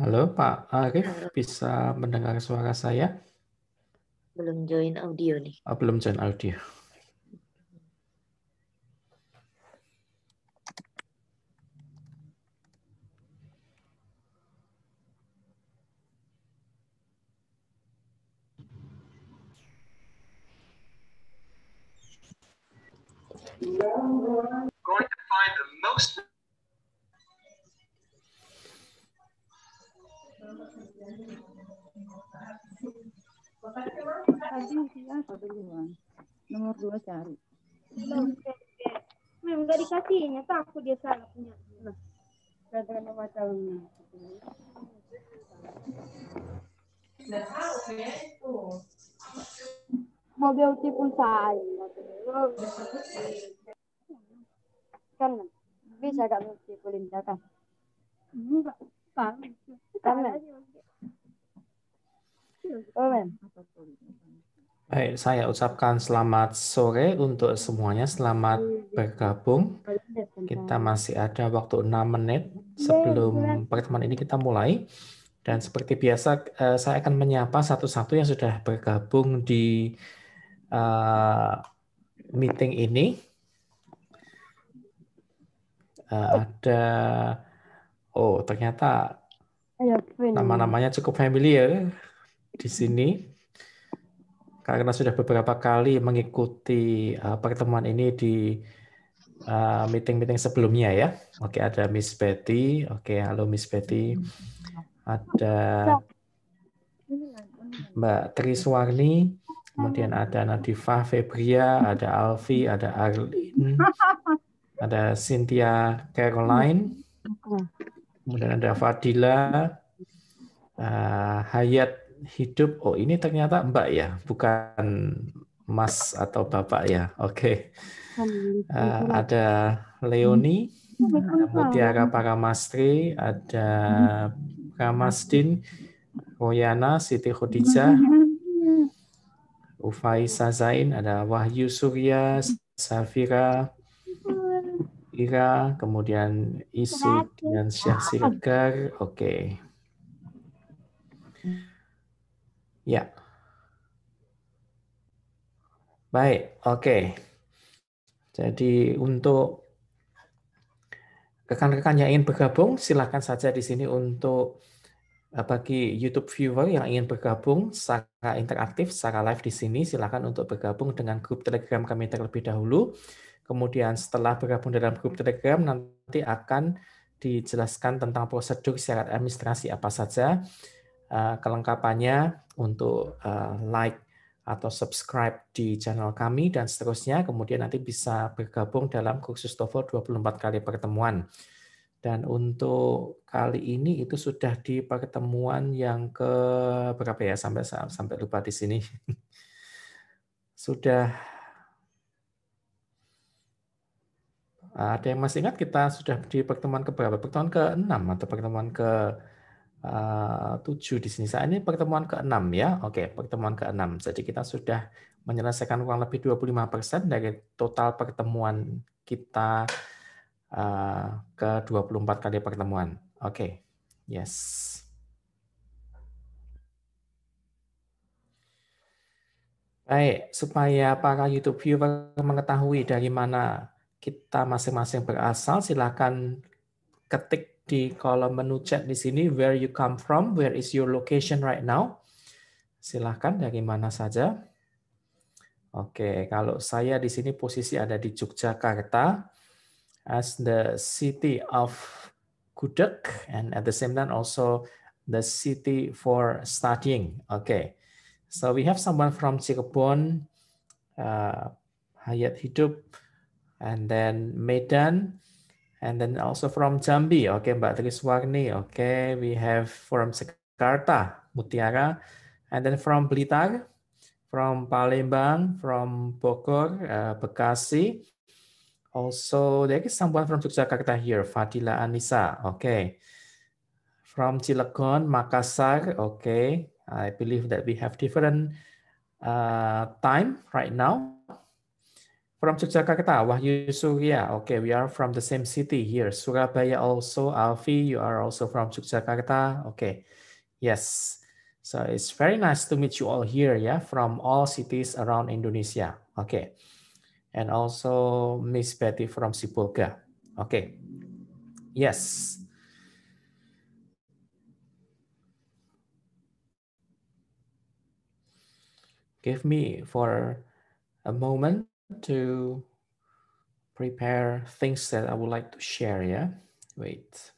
Halo Pak Arif, Halo. bisa mendengar suara saya? Belum join audio nih. Oh, belum join audio. Going to find the most Tadi bilang satu doang. Nomor dua cari. Memang nggak dikasihnya, takut dia salah punya. Nah, ada nomor tahunnya. Mobil tipo saya. Kan bisa gak menipu Linda kan? Enggak. Kan. Kan. Baik, saya ucapkan selamat sore untuk semuanya. Selamat iya. bergabung. Iya, kita masih ada waktu 6 menit iya, sebelum pertemuan ini kita mulai. Dan seperti biasa, eh, saya akan menyapa satu-satu yang sudah bergabung di eh, meeting ini. Eh, ada, oh ternyata nama-namanya cukup familiar di sini karena sudah beberapa kali mengikuti uh, pertemuan ini di eh, meeting-meeting sebelumnya ya. Oke, ada Miss Betty. Oke, halo Miss Betty. Ada Mbak Tri Triswarni, kemudian ada Nadifa Febria, ada Alfi, ada Arlin, ada Cynthia Caroline, kemudian ada Fadila, uh, Hayat hidup, oh ini ternyata Mbak ya, bukan Mas atau Bapak ya. Oke. Okay. Uh, eh, ada Leoni, ada hmm. iya, Mutiara Paramastri, ada hmm. Ramastin Royana, Siti Khodijah hmm. Ufaisa Zain, ada Wahyu Surya, Safira, Ira, kemudian Isu dan Syah Sirgar. Oke. Okay. Ya. Baik, oke. Jadi untuk rekan-rekan yang ingin bergabung, silakan saja di sini untuk eh, bagi YouTube viewer yang ingin bergabung secara interaktif, secara live di sini, silakan untuk bergabung dengan grup Telegram kami terlebih dahulu. Kemudian setelah bergabung dalam grup Telegram, nanti akan dijelaskan tentang prosedur syarat administrasi apa saja Eh, kelengkapannya untuk eh, like atau subscribe di channel kami dan seterusnya. Kemudian nanti bisa bergabung dalam kursus TOEFL 24 kali pertemuan. Dan untuk kali ini itu sudah di pertemuan yang ke berapa ya sampai sampai lupa di sini. sudah ada yang masih ingat kita sudah di pertemuan ke berapa? Pertemuan ke-6 atau pertemuan ke Eh, tujuh di sini. Saat ini pertemuan ke-6 ya. Oke, pertemuan ke-6. Jadi kita sudah menyelesaikan kurang lebih 25% dari total pertemuan kita uh, ke 24 kali pertemuan. Oke. Yes. Baik, supaya para YouTube viewer mengetahui dari mana kita masing-masing berasal, silakan ketik di kolom menu chat di sini where you come from, where is your location right now. Silahkan dari mana saja. Oke, kalau saya di sini posisi ada di Yogyakarta as the city of Gudeg and at the same time also the city for studying. Oke, so we have someone from Cirebon, uh, Hayat Hidup, and then Medan, And then also from Jambi, okay, Mbak Triswarni, okay. We have from Jakarta, Mutiara. And then from Blitar, from Palembang, from Bogor, uh, Bekasi. Also, there is someone from Yogyakarta here, Fadila Anissa, okay. From Cilegon, Makassar, okay. I believe that we have different uh, time right now. From Yogyakarta, Wahyu Surya. Okay, we are from the same city here. Surabaya also. Alfi, you are also from Yogyakarta. Okay, yes. So it's very nice to meet you all here, yeah, from all cities around Indonesia. Okay. And also Miss Betty from Sipulga. Okay. Yes. Give me for a moment to prepare things that I would like to share, yeah? Wait.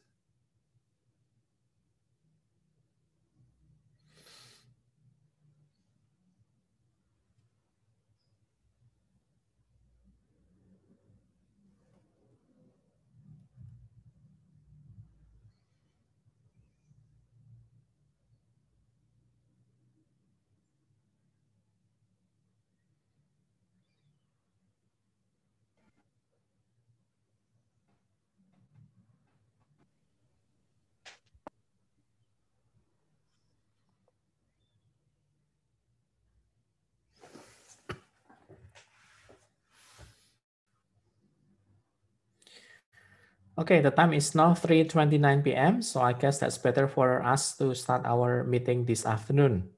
Okay, the time is now 3.29 p.m., so I guess that's better for us to start our meeting this afternoon.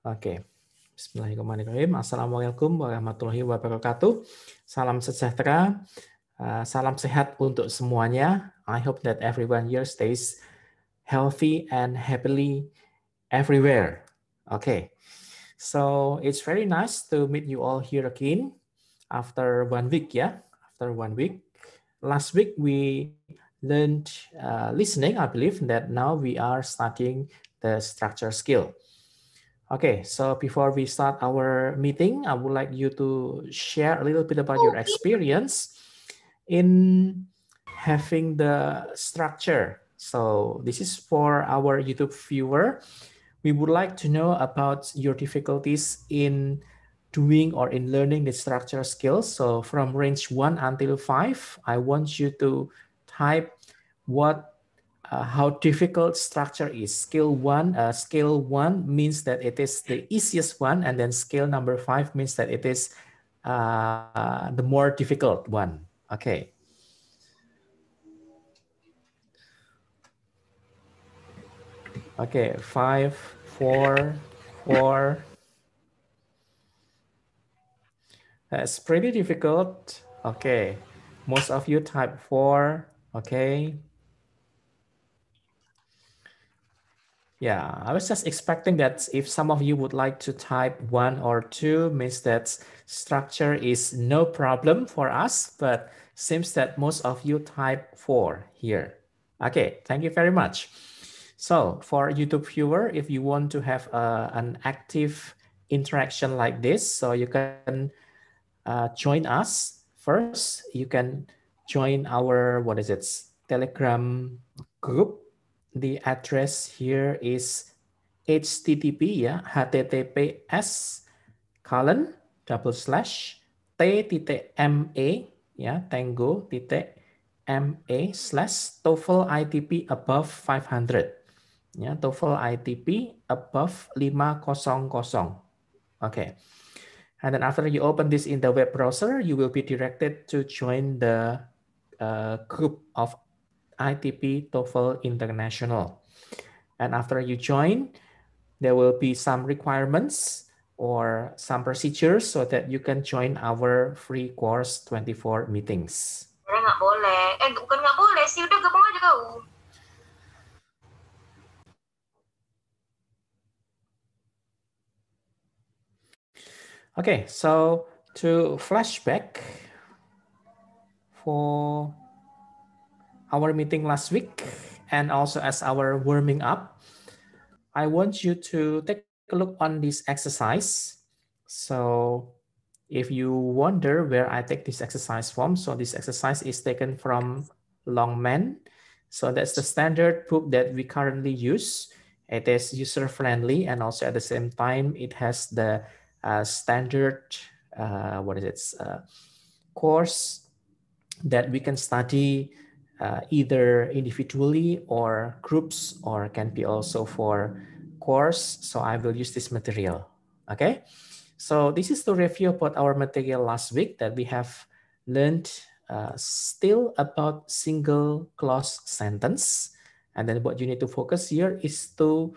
Okay. Bismillahirrahmanirrahim. Assalamualaikum warahmatullahi wabarakatuh. Salam sejahtera, uh, salam sehat untuk semuanya. I hope that everyone here stays healthy and happily everywhere. Okay. So it's very nice to meet you all here again after one week, yeah? After one week. last week we learned uh, listening, I believe that now we are starting the structure skill. Okay, so before we start our meeting, I would like you to share a little bit about your experience in having the structure. So this is for our YouTube viewer. We would like to know about your difficulties in doing or in learning the structure skills. So from range one until five, I want you to type what, uh, how difficult structure is. Scale one, uh, scale one means that it is the easiest one. And then scale number five means that it is uh, the more difficult one. Okay. Okay, five, four, four, That's uh, pretty difficult. Okay, most of you type four. Okay. Yeah, I was just expecting that if some of you would like to type one or two, means that structure is no problem for us, but seems that most of you type four here. Okay, thank you very much. So for YouTube viewer, if you want to have uh, an active interaction like this, so you can uh, join us first. You can join our, what is it, Telegram group. The address here is http, yeah, https colon double slash t yeah, tango ma slash TOEFL ITP above 500. yeah, TOEFL ITP above 500. Okay. And then after you open this in the web browser, you will be directed to join the uh, group of ITP TOEFL International. And after you join, there will be some requirements or some procedures so that you can join our free course 24 meetings. Eh bukan nggak boleh sih, udah Okay, so to flashback for our meeting last week and also as our warming up, I want you to take a look on this exercise. So if you wonder where I take this exercise from, so this exercise is taken from Longman. So that's the standard book that we currently use. It is user-friendly and also at the same time, it has the standard, uh, what is it, uh, course that we can study uh, either individually or groups or can be also for course. So I will use this material, okay? So this is to review about our material last week that we have learned uh, still about single clause sentence. And then what you need to focus here is to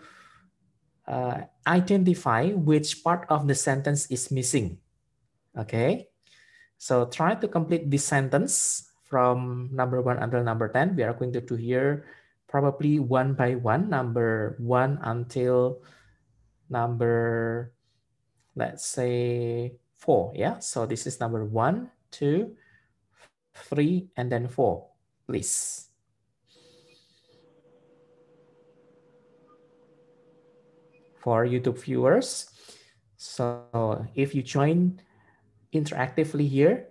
uh, identify which part of the sentence is missing. Okay, so try to complete this sentence from number one until number 10. We are going to do here probably one by one, number one until number, let's say four, yeah? So this is number one, two, three, and then four, please. for YouTube viewers. So if you join interactively here,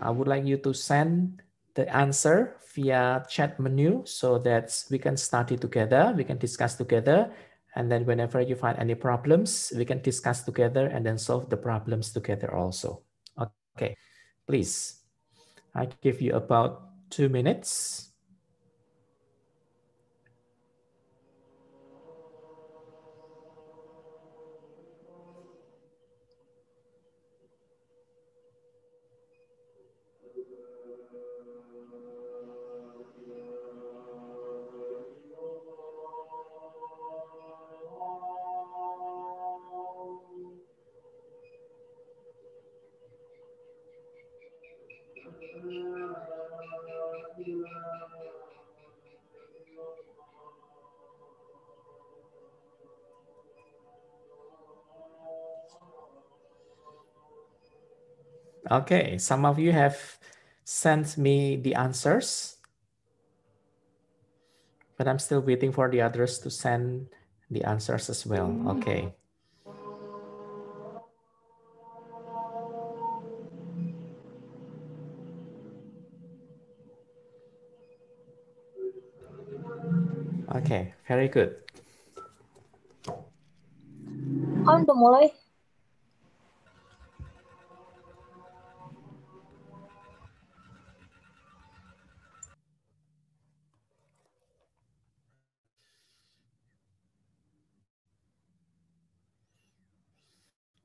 I would like you to send the answer via chat menu so that we can study together, we can discuss together, and then whenever you find any problems, we can discuss together and then solve the problems together also. Okay, please, I give you about two minutes. Okay, some of you have sent me the answers, but I'm still waiting for the others to send the answers as well. Mm. Okay. Okay, very good. Kan udah mulai.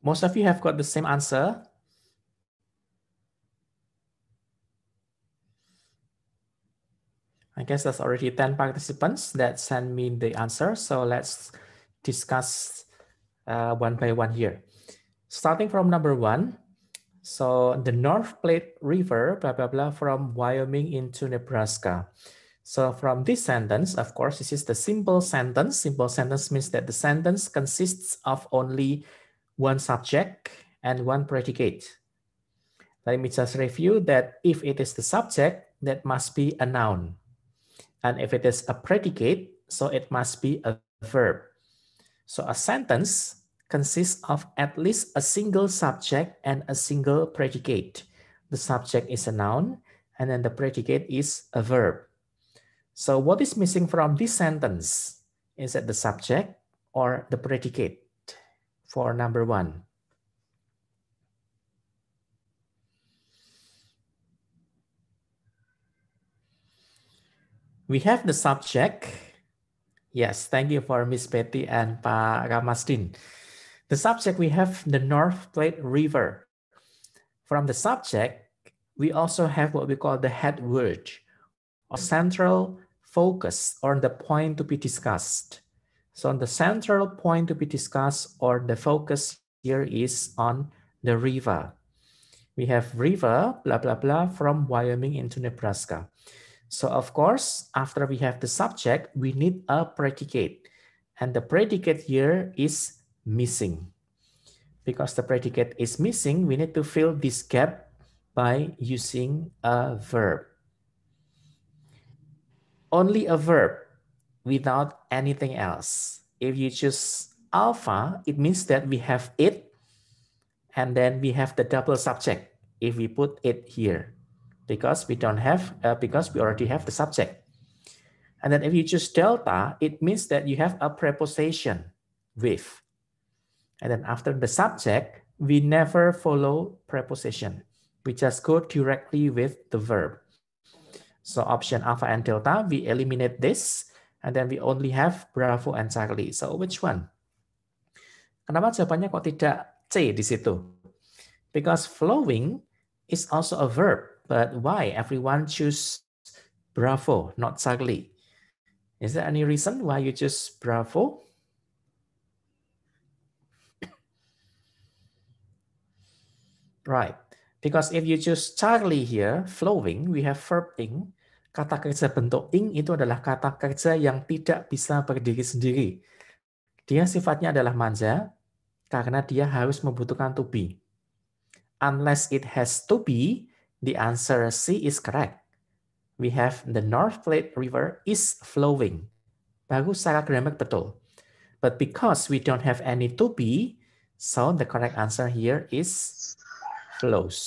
Most of you have got the same answer. I guess that's already 10 participants that sent me the answer. So let's discuss uh, one by one here. Starting from number one. So the North Platte River, blah, blah, blah, from Wyoming into Nebraska. So from this sentence, of course, this is the simple sentence. Simple sentence means that the sentence consists of only one subject and one predicate. Let me just review that if it is the subject, that must be a noun. And if it is a predicate, so it must be a verb. So a sentence consists of at least a single subject and a single predicate. The subject is a noun, and then the predicate is a verb. So what is missing from this sentence? Is it the subject or the predicate? for number one? We have the subject. Yes, thank you for Miss Betty and Pa Ramastin. The subject, we have the North Plate River. From the subject, we also have what we call the head word, or central focus or the point to be discussed. So the central point to be discussed or the focus here is on the river. We have river, blah, blah, blah, from Wyoming into Nebraska. So of course, after we have the subject, we need a predicate. And the predicate here is missing. Because the predicate is missing, we need to fill this gap by using a verb. Only a verb without anything else. If you choose alpha, it means that we have it, and then we have the double subject if we put it here, because we don't have, uh, because we already have the subject. And then if you choose delta, it means that you have a preposition with. And then after the subject, we never follow preposition. We just go directly with the verb. So option alpha and delta, we eliminate this and then we only have Bravo and Charlie. So which one? Kenapa jawabannya kok tidak C di situ? Because flowing is also a verb. But why everyone choose Bravo, not Charlie? Is there any reason why you choose Bravo? Right. Because if you choose Charlie here, flowing, we have verbing. Kata kerja bentuk ing itu adalah kata kerja yang tidak bisa berdiri sendiri. Dia sifatnya adalah manja karena dia harus membutuhkan to be. Unless it has to be, the answer C is correct. We have the North Platte River is flowing. Baru secara grammar betul. But because we don't have any to be, so the correct answer here is flows.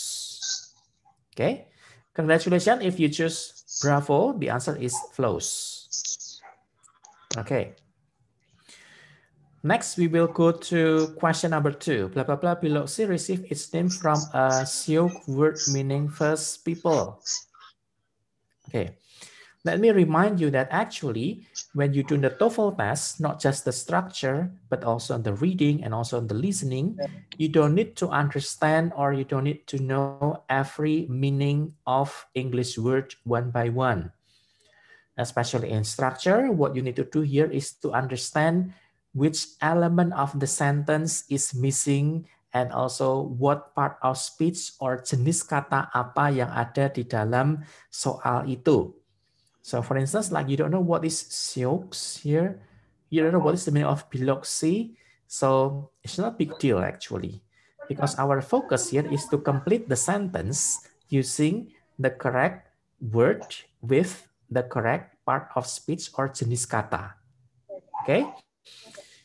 Okay? Congratulations if you choose Bravo, the answer is flows. Okay. Next, we will go to question number two. Blah, blah, blah, below received its name from a Sioux word meaning first people. Okay. Let me remind you that actually, when you do the TOEFL test, not just the structure, but also on the reading and also on the listening, you don't need to understand or you don't need to know every meaning of English word one by one. Especially in structure, what you need to do here is to understand which element of the sentence is missing and also what part of speech or jenis kata apa yang ada di dalam soal itu. So for instance, like you don't know what is silks here. You don't know what is the meaning of biloxi. So it's not a big deal actually, because our focus here is to complete the sentence using the correct word with the correct part of speech or jenis kata. Okay?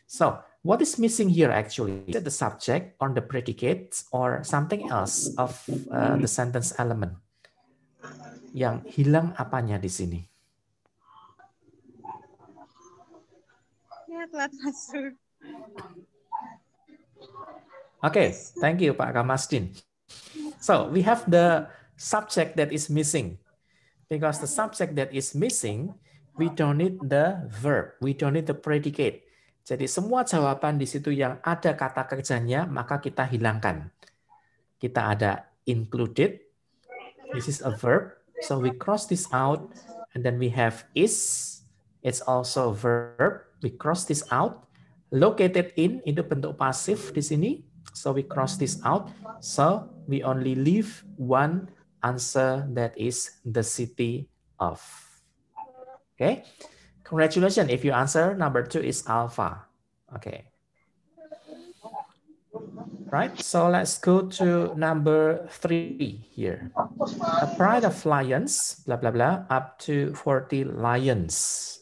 So what is missing here actually? Is it the subject or the predicate or something else of uh, the sentence element? Yang hilang apanya di sini? saya telat masuk. Okay, thank you, Pak Kamastin. So we have the subject that is missing. Because the subject that is missing, we don't need the verb, we don't need the predicate. Jadi semua jawaban di situ yang ada kata kerjanya, maka kita hilangkan. Kita ada included, this is a verb, so we cross this out, and then we have is, It's also a verb. We cross this out. Located in itu bentuk pasif di sini. So we cross this out. So we only leave one answer that is the city of. Okay. Congratulations if your answer number two is alpha. Okay. Right, so let's go to number three here. A pride of lions, blah, blah, blah, up to 40 lions.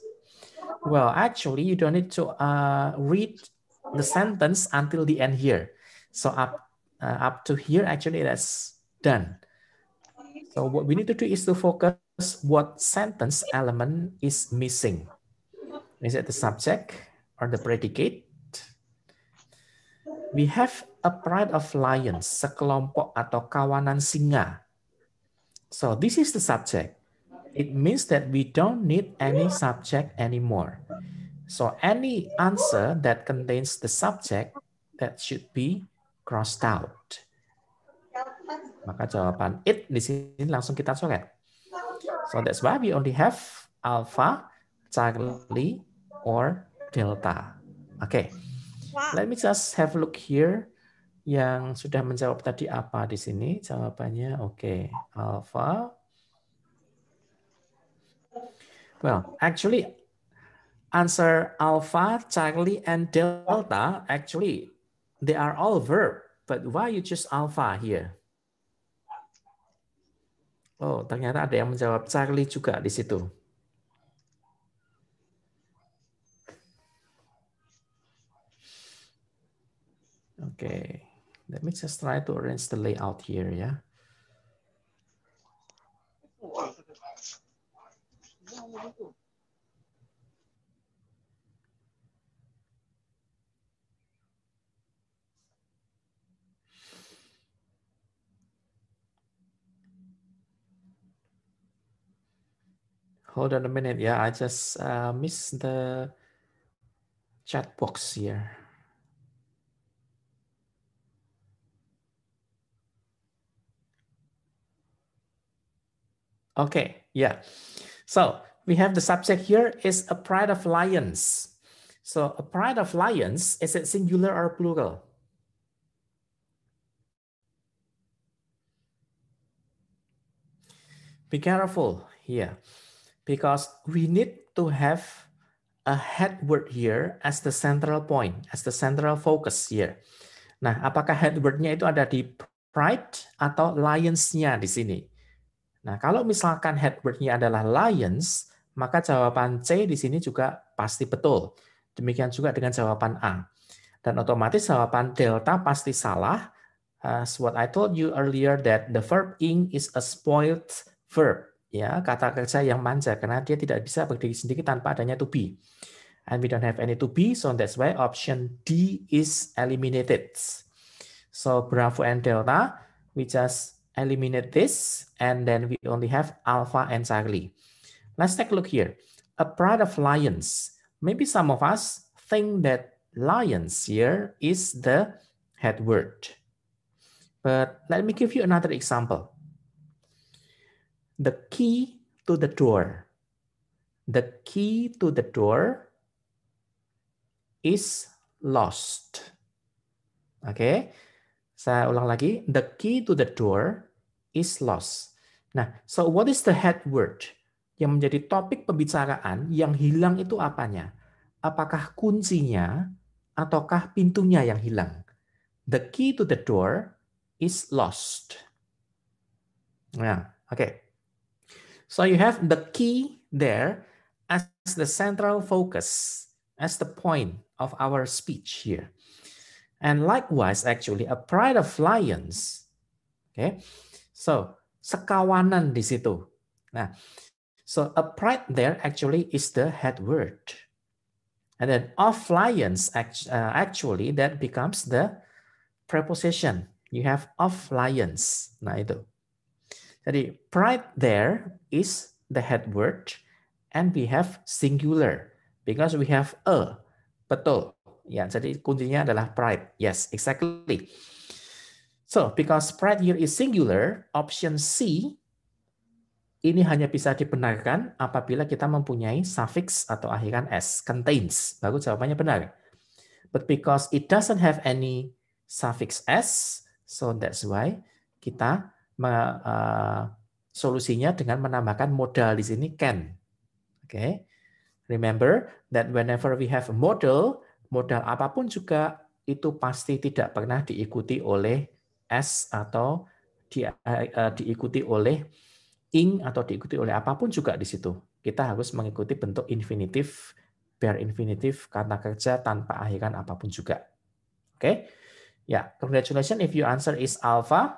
Well, actually, you don't need to uh, read the sentence until the end here. So up, uh, up to here, actually, that's done. So what we need to do is to focus what sentence element is missing. Is it the subject or the predicate? We have a pride of lions, sekelompok atau kawanan singa. So this is the subject. It means that we don't need any subject anymore. So any answer that contains the subject that should be crossed out. Maka jawaban it di sini langsung kita coret. So that's why we only have alpha, Charlie, or delta. okay. let me just have a look here. Yang sudah menjawab tadi apa di sini? Jawabannya oke, okay. alpha, Well, actually, answer alpha, Charlie, and delta, actually, they are all verb. But why you choose alpha here? Oh, ternyata ada yang menjawab Charlie juga di situ. Okay, let me just try to arrange the layout here, ya. Yeah. Hold on a minute. Yeah, I just uh, missed the chat box here. Okay, yeah. So we have the subject here is a pride of lions. So a pride of lions, is it singular or plural? Be careful here because we need to have a head word here as the central point, as the central focus here. Nah, apakah head wordnya itu ada di pride atau lions-nya di sini? Nah, kalau misalkan head wordnya adalah lions, maka jawaban C di sini juga pasti betul. Demikian juga dengan jawaban A. Dan otomatis jawaban delta pasti salah. As what I told you earlier that the verb ing is a spoiled verb. Ya, kata kerja yang manja karena dia tidak bisa berdiri sendiri tanpa adanya to be. And we don't have any to be, so that's why option D is eliminated. So Bravo and Delta, we just eliminate this, and then we only have Alpha and Charlie. Let's take a look here. A pride of lions. Maybe some of us think that lions here is the head word. But let me give you another example. The key to the door. The key to the door is lost. Okay, saya ulang lagi. The key to the door is lost. Nah, so what is the head word? yang menjadi topik pembicaraan yang hilang itu apanya? Apakah kuncinya ataukah pintunya yang hilang? The key to the door is lost. Nah, oke. Okay. So you have the key there as the central focus, as the point of our speech here. And likewise actually a pride of lions. Oke. Okay. So, sekawanan di situ. Nah, So applied there actually is the head word. And then offliance act, uh, actually that becomes the preposition. You have offliance. Nah itu. Jadi pride there is the head word and we have singular because we have a. Betul. Ya, jadi kuncinya adalah pride. Yes, exactly. So because pride here is singular, option C Ini hanya bisa dibenarkan apabila kita mempunyai suffix atau akhiran s, contains. bagus jawabannya benar. But because it doesn't have any suffix s, so that's why kita me, uh, solusinya dengan menambahkan modal di sini can. Oke. Okay. Remember that whenever we have a modal, modal apapun juga itu pasti tidak pernah diikuti oleh s atau di, uh, diikuti oleh ing atau diikuti oleh apapun juga di situ. Kita harus mengikuti bentuk infinitif, bare infinitif, kata kerja tanpa akhiran apapun juga. Oke? Okay? Ya, yeah. congratulations if your answer is alpha.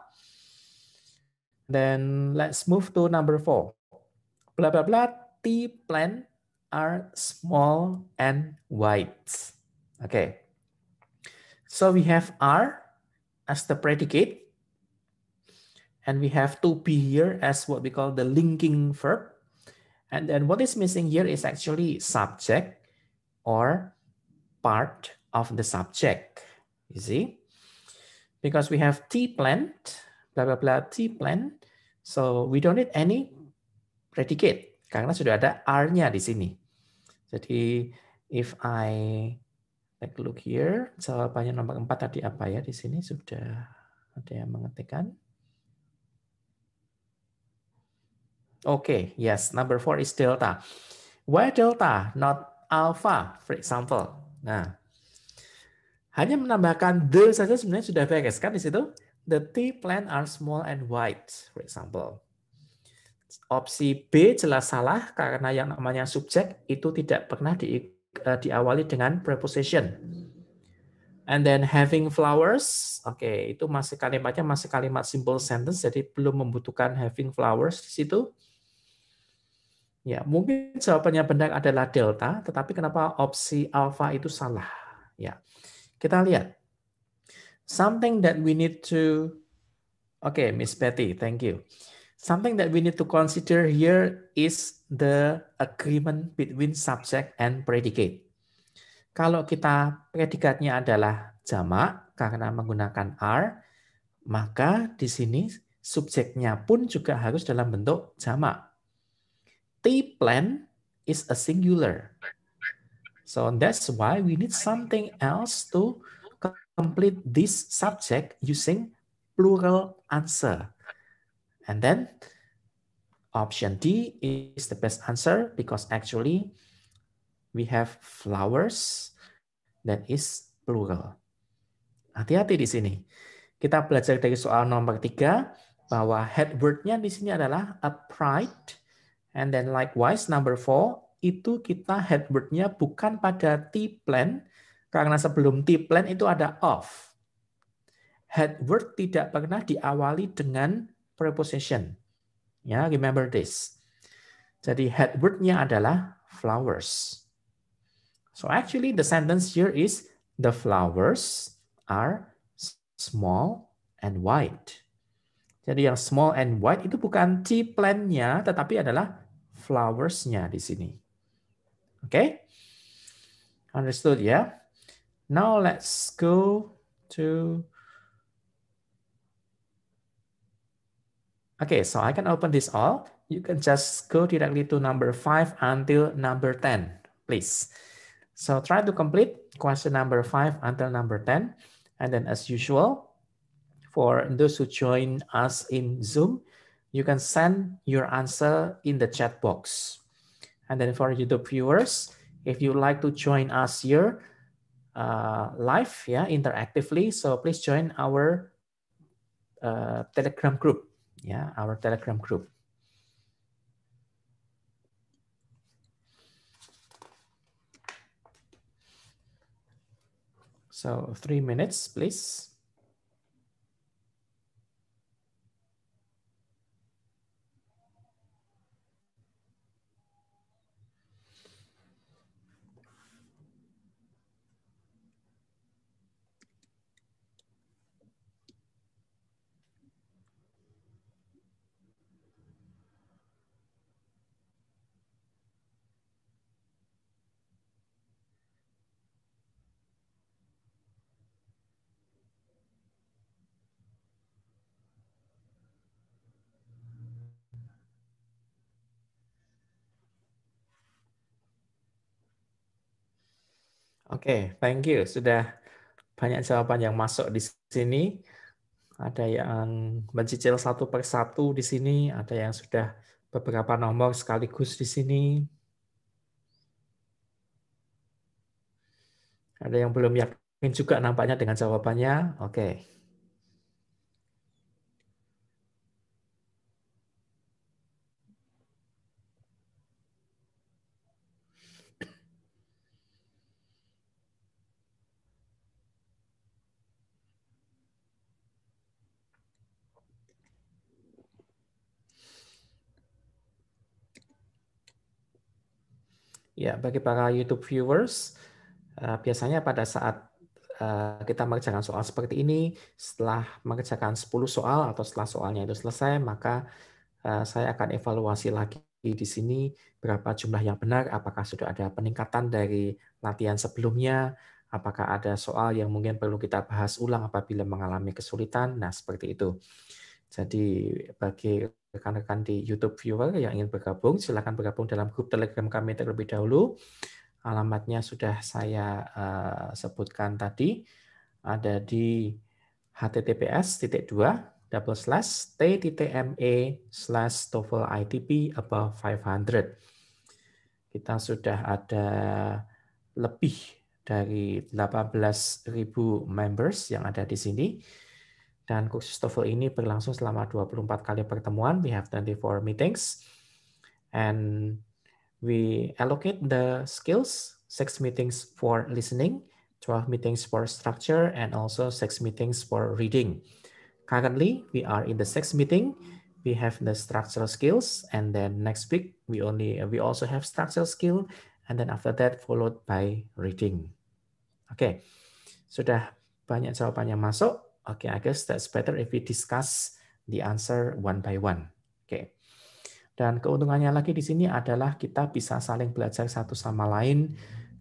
Then let's move to number four. Blah blah blah. T plan are small and white. Okay. So we have R as the predicate and we have to be here as what we call the linking verb. And then what is missing here is actually subject or part of the subject. You see? Because we have tea plant, blah, blah, blah, tea plant. So we don't need any predicate karena sudah ada R-nya di sini. Jadi if I like look here, jawabannya nomor 4 tadi apa ya di sini sudah ada yang mengetikkan. Okay, yes. Number four is delta. Why delta, not alpha, for example? Nah, hanya menambahkan the saja sebenarnya sudah beres kan di situ. The tea plant are small and white, for example. Opsi B jelas salah karena yang namanya subjek itu tidak pernah di, uh, diawali dengan preposition. And then having flowers, oke okay, itu masih kalimatnya masih kalimat simple sentence, jadi belum membutuhkan having flowers di situ. Ya, mungkin jawabannya benar adalah delta, tetapi kenapa opsi alpha itu salah? Ya. Kita lihat. Something that we need to Oke, okay, Miss Betty, thank you. Something that we need to consider here is the agreement between subject and predicate. Kalau kita predikatnya adalah jamak karena menggunakan are, maka di sini subjeknya pun juga harus dalam bentuk jamak. T plan is a singular. So that's why we need something else to complete this subject using plural answer. And then option D is the best answer because actually we have flowers that is plural. Hati-hati di sini. Kita belajar dari soal nomor tiga bahwa headwordnya di sini adalah a pride. And then likewise, number four, itu kita headwordnya bukan pada T-plan, karena sebelum T-plan itu ada off Headword tidak pernah diawali dengan preposition. Ya, remember this. Jadi headwordnya adalah flowers. So actually the sentence here is the flowers are small and white. Jadi yang small and white itu bukan T-plan-nya, tetapi adalah flowersnya di sini. Oke? Okay? Understood ya? Yeah? Now let's go to Okay, so I can open this all. You can just go directly to number five until number ten, please. So try to complete question number five until number ten, And then as usual, for those who join us in Zoom, you can send your answer in the chat box. And then for YouTube viewers, if you like to join us here uh, live, yeah, interactively, so please join our uh, Telegram group. Yeah, our Telegram group. So three minutes, please. Oke, okay, thank you. Sudah banyak jawaban yang masuk di sini. Ada yang mencicil satu per satu di sini, ada yang sudah beberapa nomor sekaligus di sini. Ada yang belum yakin juga nampaknya dengan jawabannya. Oke. Okay. Ya, bagi para YouTube viewers, eh, biasanya pada saat eh, kita mengerjakan soal seperti ini, setelah mengerjakan 10 soal atau setelah soalnya itu selesai, maka eh, saya akan evaluasi lagi di sini berapa jumlah yang benar, apakah sudah ada peningkatan dari latihan sebelumnya, apakah ada soal yang mungkin perlu kita bahas ulang apabila mengalami kesulitan, nah seperti itu. Jadi bagi rekan-rekan di YouTube viewer yang ingin bergabung, silakan bergabung dalam grup Telegram kami terlebih dahulu. Alamatnya sudah saya uh, sebutkan tadi, ada di https titik dua double slash t.me slash TOEFL ITP above 500. Kita sudah ada lebih dari 18.000 members yang ada di sini. Dan kursus TOEFL ini berlangsung selama 24 kali pertemuan. We have 24 meetings. And we allocate the skills, six meetings for listening, 12 meetings for structure, and also six meetings for reading. Currently, we are in the sixth meeting. We have the structural skills, and then next week we only we also have structural skill, and then after that followed by reading. Oke, okay. sudah banyak jawabannya masuk. Okay, I guess that's better if we discuss the answer one by one. Oke. Okay. Dan keuntungannya lagi di sini adalah kita bisa saling belajar satu sama lain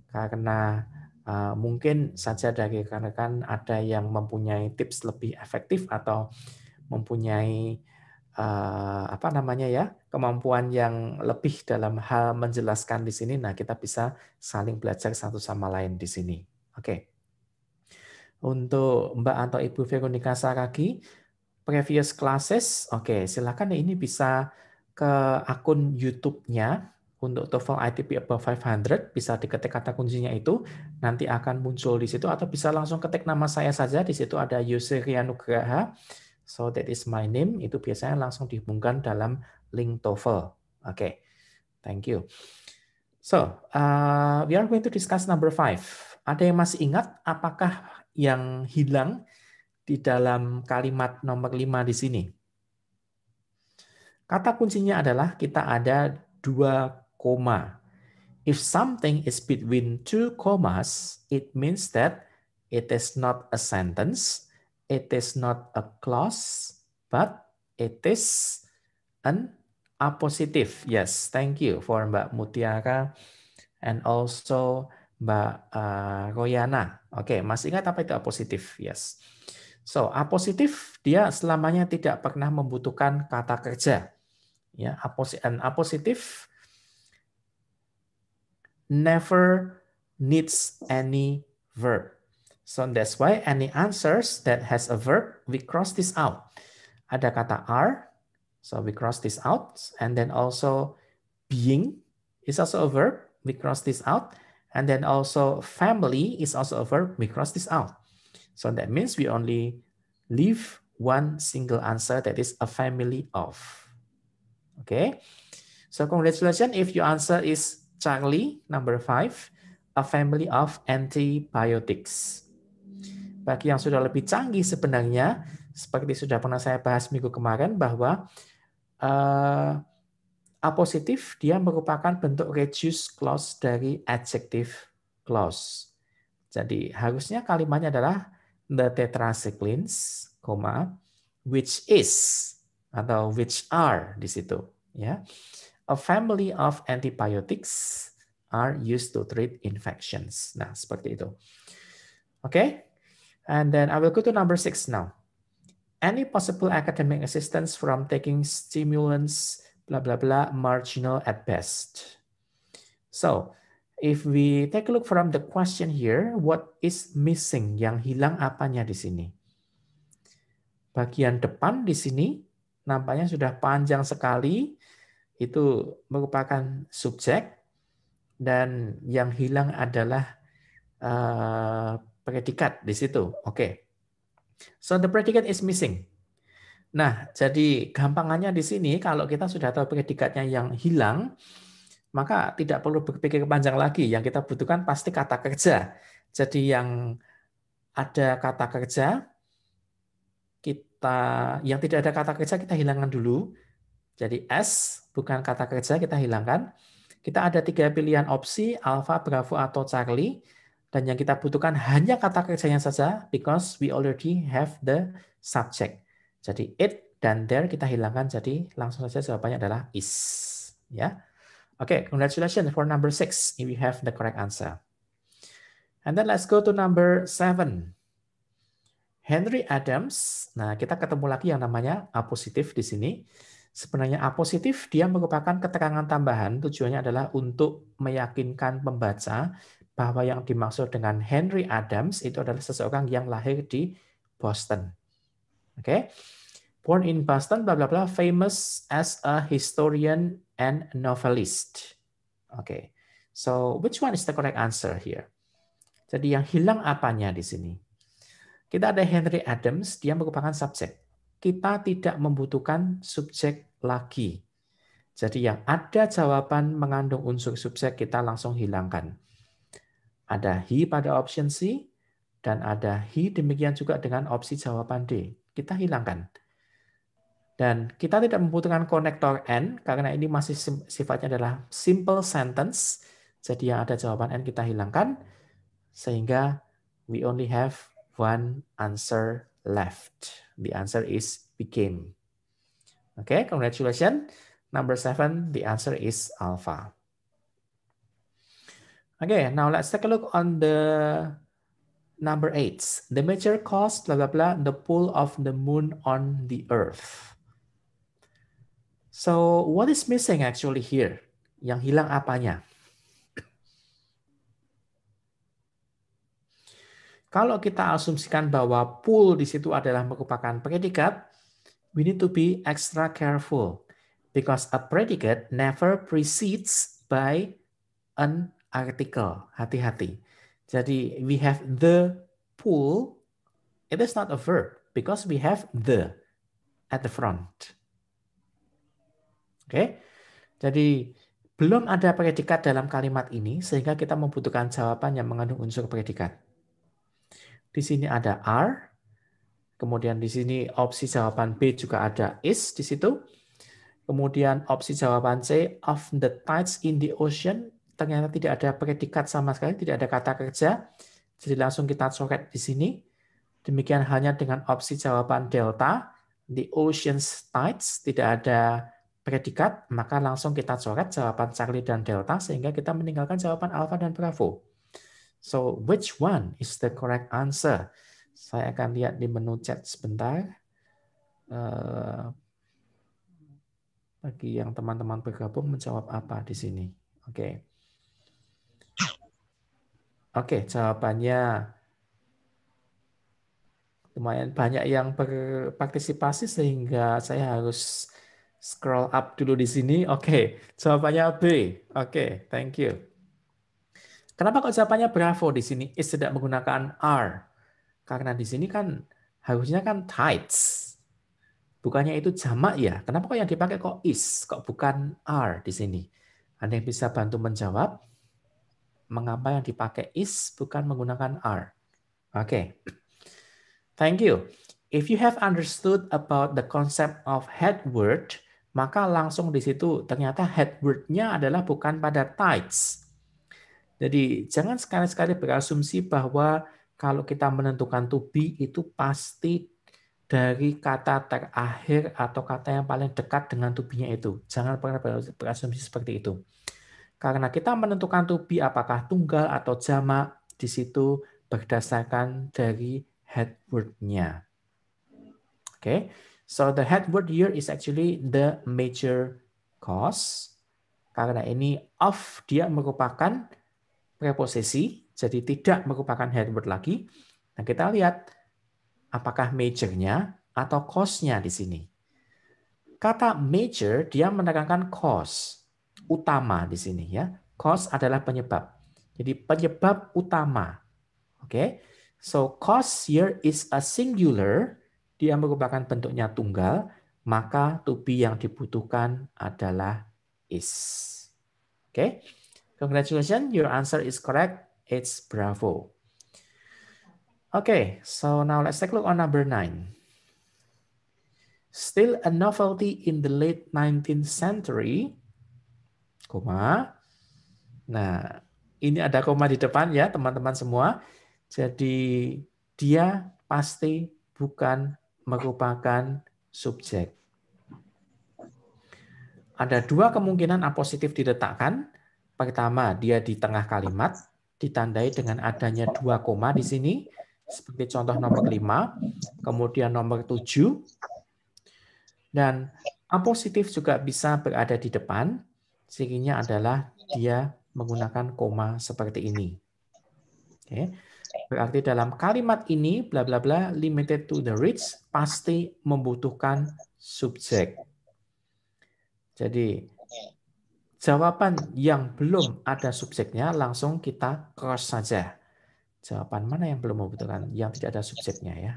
karena uh, mungkin saja dari rekan-rekan ada yang mempunyai tips lebih efektif atau mempunyai uh, apa namanya ya kemampuan yang lebih dalam hal menjelaskan di sini. Nah kita bisa saling belajar satu sama lain di sini. Oke. Okay untuk Mbak atau Ibu Veronica Saragi previous classes. Oke, okay, silakan ini bisa ke akun YouTube-nya untuk TOEFL ITP above 500 bisa diketik kata kuncinya itu nanti akan muncul di situ atau bisa langsung ketik nama saya saja di situ ada Yusrian Nugraha so that is my name itu biasanya langsung dihubungkan dalam link TOEFL. Oke. Okay. Thank you. So, uh, we are going to discuss number five. Ada yang masih ingat apakah yang hilang di dalam kalimat nomor 5 di sini. Kata kuncinya adalah kita ada dua koma. If something is between two commas, it means that it is not a sentence, it is not a clause, but it is an appositive. Yes, thank you for Mbak Mutiara and also Mbak uh, Royana. Oke, okay, masih ingat apa itu apositif? Yes. So, apositif dia selamanya tidak pernah membutuhkan kata kerja. Ya, and apositif never needs any verb. So that's why any answers that has a verb, we cross this out. Ada kata are, so we cross this out. And then also being is also a verb, we cross this out. And then also family is also a verb. We cross this out. So that means we only leave one single answer that is a family of. Okay. So congratulations if your answer is Charlie, number five, a family of antibiotics. Bagi yang sudah lebih canggih sebenarnya, seperti sudah pernah saya bahas minggu kemarin bahwa uh, A positif dia merupakan bentuk reduce clause dari adjective clause. Jadi harusnya kalimatnya adalah the tetracyclines, koma, which is atau which are di situ, ya. A family of antibiotics are used to treat infections. Nah, seperti itu. Oke. Okay? And then I will go to number six now. Any possible academic assistance from taking stimulants blah, blah, blah, marginal at best. So, if we take a look from the question here, what is missing? Yang hilang apanya di sini? Bagian depan di sini nampaknya sudah panjang sekali. Itu merupakan subjek dan yang hilang adalah uh, predikat di situ. Oke. Okay. So the predicate is missing. Nah, jadi gampangannya di sini kalau kita sudah tahu predikatnya yang hilang, maka tidak perlu berpikir panjang lagi. Yang kita butuhkan pasti kata kerja. Jadi yang ada kata kerja, kita yang tidak ada kata kerja kita hilangkan dulu. Jadi S bukan kata kerja kita hilangkan. Kita ada tiga pilihan opsi, Alpha, Bravo, atau Charlie. Dan yang kita butuhkan hanya kata kerjanya saja, because we already have the subject. Jadi it dan there kita hilangkan jadi langsung saja jawabannya adalah is. Ya. Oke, okay, congratulations for number six if you have the correct answer. And then let's go to number seven. Henry Adams. Nah, kita ketemu lagi yang namanya A positif di sini. Sebenarnya A positif dia merupakan keterangan tambahan tujuannya adalah untuk meyakinkan pembaca bahwa yang dimaksud dengan Henry Adams itu adalah seseorang yang lahir di Boston. Okay, born in Boston, blah blah blah, famous as a historian and novelist. Okay, so which one is the correct answer here? Jadi yang hilang apanya di sini? Kita ada Henry Adams, dia merupakan subjek. Kita tidak membutuhkan subjek lagi. Jadi yang ada jawaban mengandung unsur subjek kita langsung hilangkan. Ada he pada option C dan ada he demikian juga dengan opsi jawaban D kita hilangkan. Dan kita tidak membutuhkan konektor N karena ini masih sifatnya adalah simple sentence. Jadi yang ada jawaban N kita hilangkan sehingga we only have one answer left. The answer is became. Oke, okay, congratulations. Number seven, the answer is alpha. Okay, now let's take a look on the Number eight, the major cause, blah, blah, blah, the pull of the moon on the earth. So what is missing actually here? Yang hilang apanya? Kalau kita asumsikan bahwa pull di situ adalah merupakan predikat, we need to be extra careful because a predicate never precedes by an article. Hati-hati jadi we have the pool. It eh, is not a verb because we have the at the front. Oke. Okay? Jadi belum ada predikat dalam kalimat ini sehingga kita membutuhkan jawaban yang mengandung unsur predikat. Di sini ada are, kemudian di sini opsi jawaban B juga ada is di situ. Kemudian opsi jawaban C of the tides in the ocean ternyata tidak ada predikat sama sekali, tidak ada kata kerja. Jadi langsung kita coret di sini. Demikian halnya dengan opsi jawaban delta, the ocean's tides, tidak ada predikat, maka langsung kita coret jawaban Charlie dan delta sehingga kita meninggalkan jawaban alpha dan bravo. So, which one is the correct answer? Saya akan lihat di menu chat sebentar. Eh, bagi yang teman-teman bergabung menjawab apa di sini. Oke. Okay. Oke, jawabannya lumayan banyak yang berpartisipasi sehingga saya harus scroll up dulu di sini. Oke, okay. jawabannya B. Oke, okay. thank you. Kenapa kok jawabannya Bravo di sini is tidak menggunakan R? Karena di sini kan harusnya kan tights. Bukannya itu jamak ya? Kenapa kok yang dipakai kok is, kok bukan R di sini? Anda yang bisa bantu menjawab? mengapa yang dipakai is bukan menggunakan are. Oke. Okay. Thank you. If you have understood about the concept of head word, maka langsung di situ ternyata head word-nya adalah bukan pada tides. Jadi jangan sekali-sekali berasumsi bahwa kalau kita menentukan to be itu pasti dari kata terakhir atau kata yang paling dekat dengan to itu. Jangan pernah berasumsi seperti itu. Karena kita menentukan to apakah tunggal atau jamak di situ berdasarkan dari head word-nya. Oke. Okay. So the head word here is actually the major cause. Karena ini of dia merupakan preposisi, jadi tidak merupakan head word lagi. Nah, kita lihat apakah major-nya atau cause-nya di sini. Kata major dia menekankan cause utama di sini ya. Cause adalah penyebab. Jadi penyebab utama. Oke. Okay? So cause here is a singular, dia merupakan bentuknya tunggal, maka to be yang dibutuhkan adalah is. Oke. Okay? Congratulations, your answer is correct. It's bravo. Okay, so now let's take a look on number nine. Still a novelty in the late 19th century, koma. Nah, ini ada koma di depan ya teman-teman semua. Jadi dia pasti bukan merupakan subjek. Ada dua kemungkinan apositif positif diletakkan. Pertama, dia di tengah kalimat, ditandai dengan adanya dua koma di sini, seperti contoh nomor 5, kemudian nomor 7. Dan apositif juga bisa berada di depan, cirinya adalah dia menggunakan koma seperti ini. Oke. Berarti dalam kalimat ini bla bla bla limited to the rich pasti membutuhkan subjek. Jadi jawaban yang belum ada subjeknya langsung kita cross saja. Jawaban mana yang belum membutuhkan yang tidak ada subjeknya ya.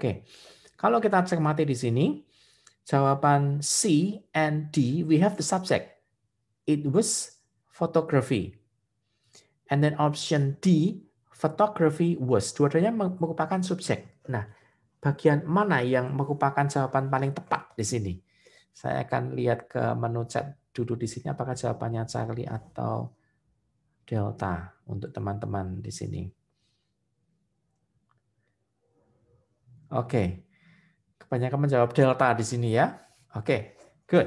Oke. Kalau kita cermati di sini, jawaban C and D, we have the subject. It was photography. And then option D, photography was. Dua-duanya merupakan subjek. Nah, bagian mana yang merupakan jawaban paling tepat di sini? Saya akan lihat ke menu chat dulu di sini apakah jawabannya Charlie atau Delta untuk teman-teman di sini. Oke. Kebanyakan menjawab delta di sini ya. Oke, good.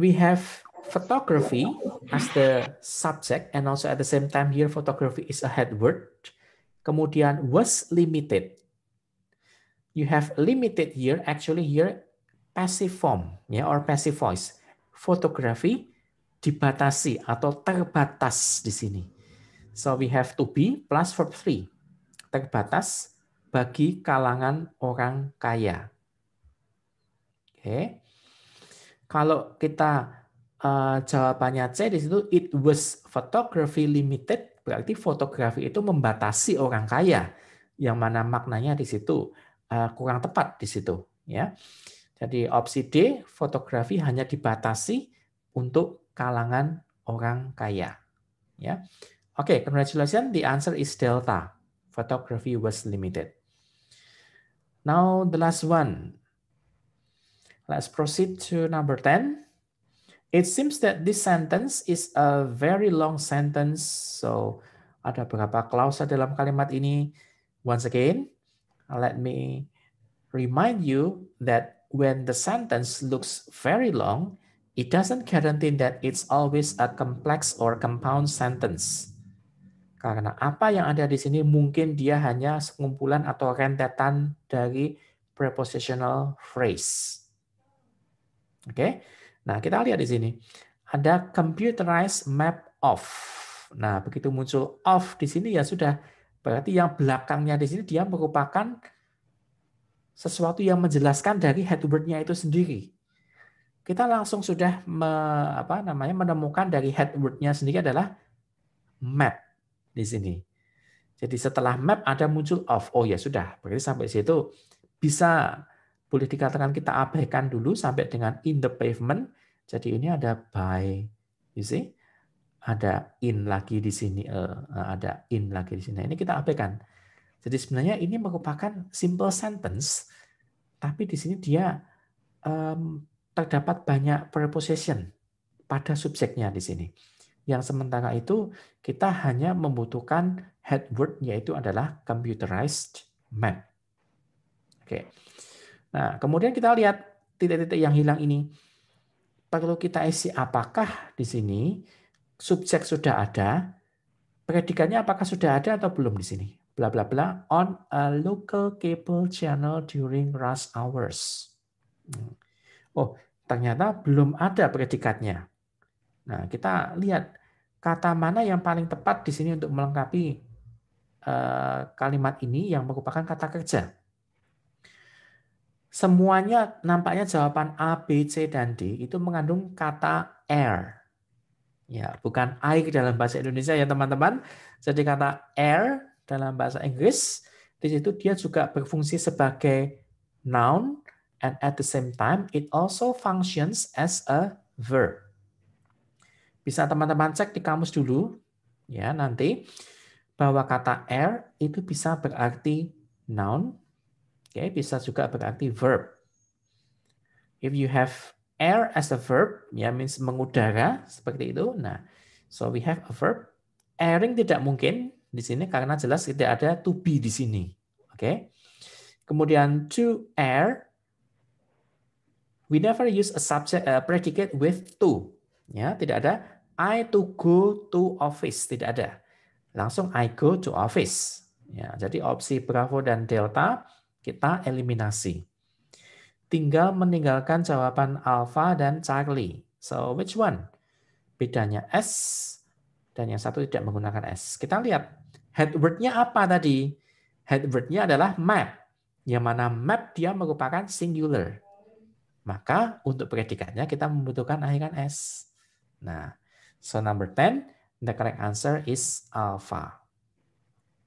We have photography as the subject and also at the same time here photography is a head word. Kemudian was limited. You have limited here, actually here passive form ya or passive voice. Photography dibatasi atau terbatas di sini. So we have to be plus verb three terbatas bagi kalangan orang kaya. Oke. Kalau kita uh, jawabannya C di situ it was photography limited berarti fotografi itu membatasi orang kaya yang mana maknanya di situ uh, kurang tepat di situ ya. Jadi opsi D fotografi hanya dibatasi untuk kalangan orang kaya ya. Oke, okay, congratulations the answer is delta photography was limited. Now the last one. Let's proceed to number 10. It seems that this sentence is a very long sentence. So ada beberapa klausa dalam kalimat ini? Once again, let me remind you that when the sentence looks very long, it doesn't guarantee that it's always a complex or compound sentence. Karena apa yang ada di sini mungkin dia hanya sekumpulan atau rentetan dari prepositional phrase. Oke. Okay? Nah, kita lihat di sini. Ada computerized map of. Nah, begitu muncul of di sini ya sudah berarti yang belakangnya di sini dia merupakan sesuatu yang menjelaskan dari headword-nya itu sendiri. Kita langsung sudah me, apa namanya menemukan dari headword-nya sendiri adalah map di sini. Jadi setelah map ada muncul off. Oh ya sudah, berarti sampai situ bisa boleh dikatakan kita abaikan dulu sampai dengan in the pavement. Jadi ini ada by, you see? Ada in lagi di sini, eh, eh, ada in lagi di sini. Nah, ini kita abaikan. Jadi sebenarnya ini merupakan simple sentence, tapi di sini dia um, terdapat banyak preposition pada subjeknya di sini. Yang sementara itu kita hanya membutuhkan headword yaitu adalah computerized map. Oke. Nah, kemudian kita lihat titik-titik yang hilang ini. Perlu kita isi apakah di sini subjek sudah ada, predikatnya apakah sudah ada atau belum di sini. Bla bla bla on a local cable channel during rush hours. Hmm. Oh, ternyata belum ada predikatnya. Nah, kita lihat kata mana yang paling tepat di sini untuk melengkapi eh, kalimat ini yang merupakan kata kerja. Semuanya nampaknya jawaban A, B, C, dan D itu mengandung kata air. Ya, bukan air dalam bahasa Indonesia ya teman-teman. Jadi kata air dalam bahasa Inggris di situ dia juga berfungsi sebagai noun and at the same time it also functions as a verb. Bisa teman-teman cek di kamus dulu ya nanti bahwa kata air er itu bisa berarti noun, oke, okay, bisa juga berarti verb. If you have air er as a verb, ya means mengudara seperti itu. Nah, so we have a verb. Airing tidak mungkin di sini karena jelas tidak ada to be di sini, oke. Okay? Kemudian to air, we never use a subject a predicate with to. Ya, tidak ada I to go to office, tidak ada. Langsung I go to office. Ya, jadi opsi Bravo dan Delta kita eliminasi. Tinggal meninggalkan jawaban Alpha dan Charlie. So which one? Bedanya S dan yang satu tidak menggunakan S. Kita lihat headwordnya apa tadi? Headwordnya adalah map. Yang mana map dia merupakan singular. Maka untuk predikatnya kita membutuhkan akhiran S. Nah, so number 10, the correct answer is alpha.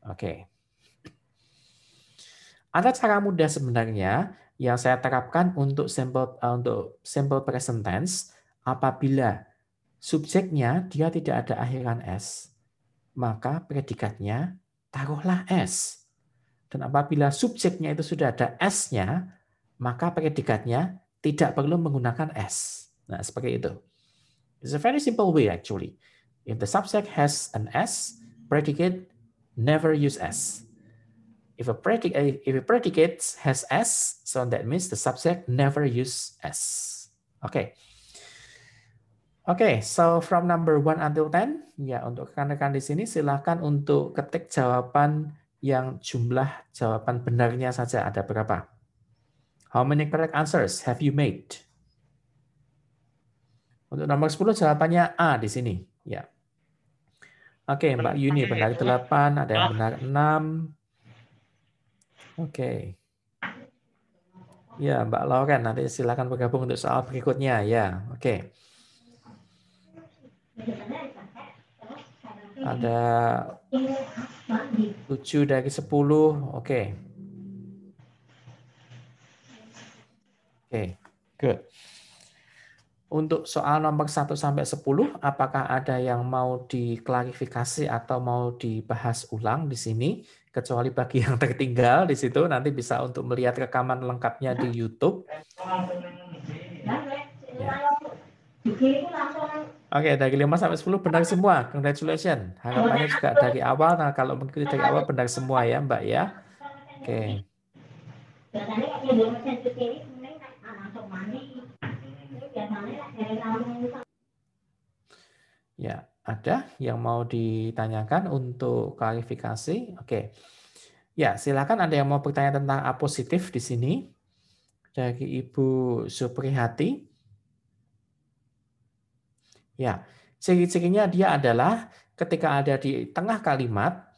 Oke. Okay. Ada cara mudah sebenarnya yang saya terapkan untuk sampel uh, eh, untuk sampel present tense apabila subjeknya dia tidak ada akhiran s, maka predikatnya taruhlah s. Dan apabila subjeknya itu sudah ada s-nya, maka predikatnya tidak perlu menggunakan s. Nah, seperti itu. It's a very simple way actually. If the subject has an S, predicate never use S. If a predicate eh, if a predicate has S, so that means the subject never use S. Okay. okay, so from number one until 10, ya untuk rekan-rekan di sini silahkan untuk ketik jawaban yang jumlah jawaban benarnya saja ada berapa. How many correct answers have you made? Untuk nomor 10 jawabannya A di sini. Ya. Oke, okay, Mbak Yuni benar 8, ada yang benar 6. Oke. Okay. Ya, Mbak Lauren nanti silakan bergabung untuk soal berikutnya ya. Oke. Okay. Ada 7 dari 10. Oke. Okay. Oke, okay. good. Untuk soal nomor 1 sampai 10, apakah ada yang mau diklarifikasi atau mau dibahas ulang di sini? Kecuali bagi yang tertinggal di situ, nanti bisa untuk melihat rekaman lengkapnya di YouTube. Ya. Oke, okay, dari 5 sampai 10 benar semua. Congratulations. Harapannya juga dari awal, nah kalau mengikuti dari awal benar semua ya Mbak ya. Oke. Okay. Ya, ada yang mau ditanyakan untuk klarifikasi? Oke. Ya, silakan ada yang mau bertanya tentang A positif di sini dari Ibu Suprihati. Ya, ciri-cirinya dia adalah ketika ada di tengah kalimat,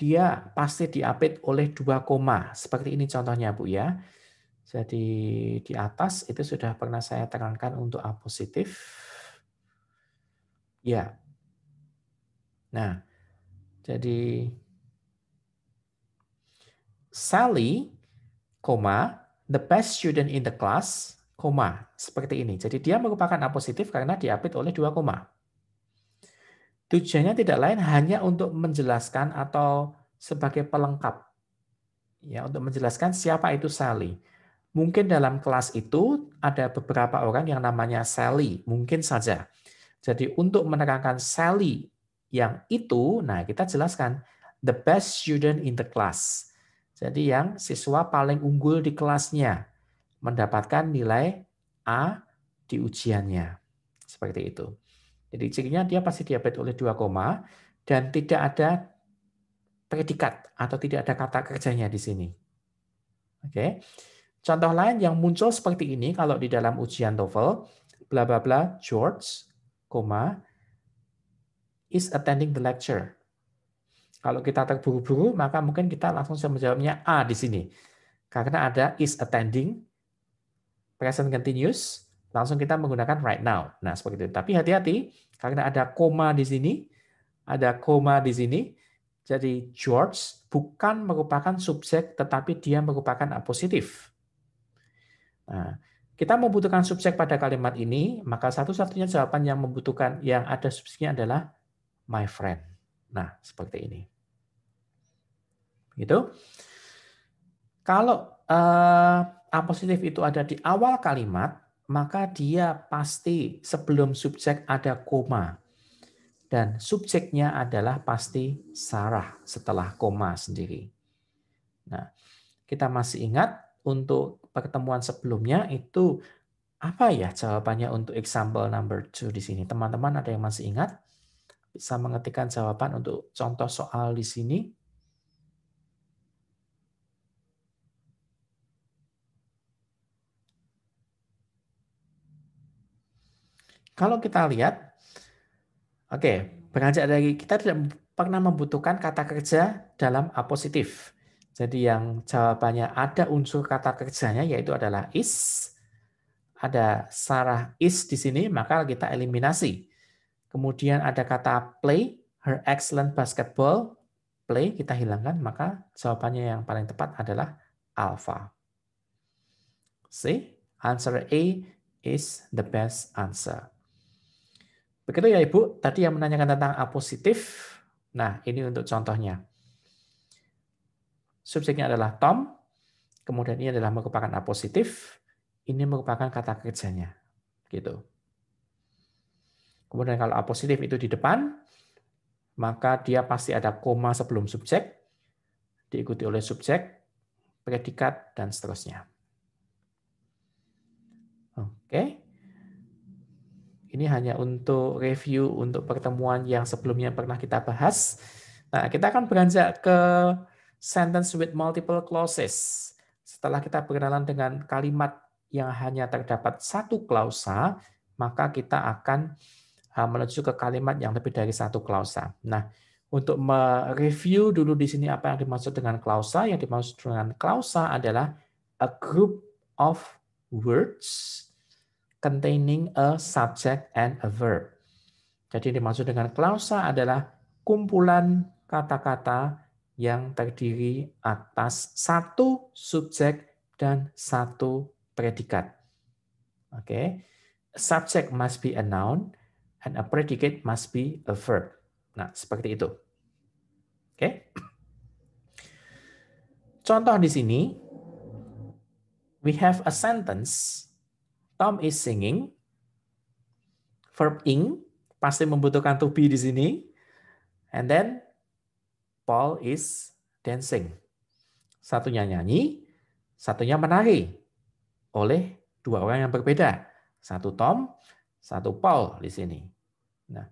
dia pasti diapit oleh dua koma. Seperti ini contohnya, Bu ya. Jadi di atas itu sudah pernah saya terangkan untuk A positif. Ya. Nah, jadi Sally, koma, the best student in the class, koma, seperti ini. Jadi dia merupakan A positif karena diapit oleh dua koma. Tujuannya tidak lain hanya untuk menjelaskan atau sebagai pelengkap. Ya, untuk menjelaskan siapa itu Sally Mungkin dalam kelas itu ada beberapa orang yang namanya Sally, mungkin saja. Jadi untuk menerangkan Sally yang itu, nah kita jelaskan the best student in the class. Jadi yang siswa paling unggul di kelasnya mendapatkan nilai A di ujiannya. Seperti itu. Jadi cirinya dia pasti diabet oleh 2 koma dan tidak ada predikat atau tidak ada kata kerjanya di sini. Oke. Okay. Contoh lain yang muncul seperti ini kalau di dalam ujian TOEFL, bla bla bla George, koma is attending the lecture. Kalau kita terburu-buru, maka mungkin kita langsung bisa menjawabnya A di sini. Karena ada is attending, present continuous, langsung kita menggunakan right now. Nah, seperti itu. Tapi hati-hati, karena ada koma di sini, ada koma di sini, jadi George bukan merupakan subjek, tetapi dia merupakan apositif. Nah, kita membutuhkan subjek pada kalimat ini, maka satu-satunya jawaban yang membutuhkan yang ada subjeknya adalah my friend. Nah, seperti ini. Gitu. Kalau eh, A positif itu ada di awal kalimat, maka dia pasti sebelum subjek ada koma. Dan subjeknya adalah pasti Sarah setelah koma sendiri. Nah, kita masih ingat untuk pertemuan sebelumnya itu apa ya jawabannya untuk example number two di sini? Teman-teman ada yang masih ingat? Bisa mengetikkan jawaban untuk contoh soal di sini. Kalau kita lihat, oke, okay, beranjak dari kita tidak pernah membutuhkan kata kerja dalam apositif. Jadi yang jawabannya ada unsur kata kerjanya yaitu adalah is. Ada Sarah is di sini, maka kita eliminasi. Kemudian ada kata play, her excellent basketball, play kita hilangkan, maka jawabannya yang paling tepat adalah alpha. see answer A is the best answer. Begitu ya Ibu, tadi yang menanyakan tentang apositif Nah, ini untuk contohnya subjeknya adalah Tom, kemudian ini adalah merupakan A positif, ini merupakan kata kerjanya. Gitu. Kemudian kalau A positif itu di depan, maka dia pasti ada koma sebelum subjek, diikuti oleh subjek, predikat, dan seterusnya. Oke. Ini hanya untuk review untuk pertemuan yang sebelumnya pernah kita bahas. Nah, kita akan beranjak ke sentence with multiple clauses. Setelah kita berkenalan dengan kalimat yang hanya terdapat satu klausa, maka kita akan uh, menuju ke kalimat yang lebih dari satu klausa. Nah, untuk mereview dulu di sini apa yang dimaksud dengan klausa, yang dimaksud dengan klausa adalah a group of words containing a subject and a verb. Jadi dimaksud dengan klausa adalah kumpulan kata-kata yang terdiri atas satu subjek dan satu predikat. Oke, okay. subject must be a noun and a predicate must be a verb. Nah, seperti itu. Oke. Okay. Contoh di sini we have a sentence Tom is singing verb ing pasti membutuhkan to be di sini and then Paul is dancing. Satunya nyanyi, satunya menari oleh dua orang yang berbeda. Satu Tom, satu Paul di sini. Nah,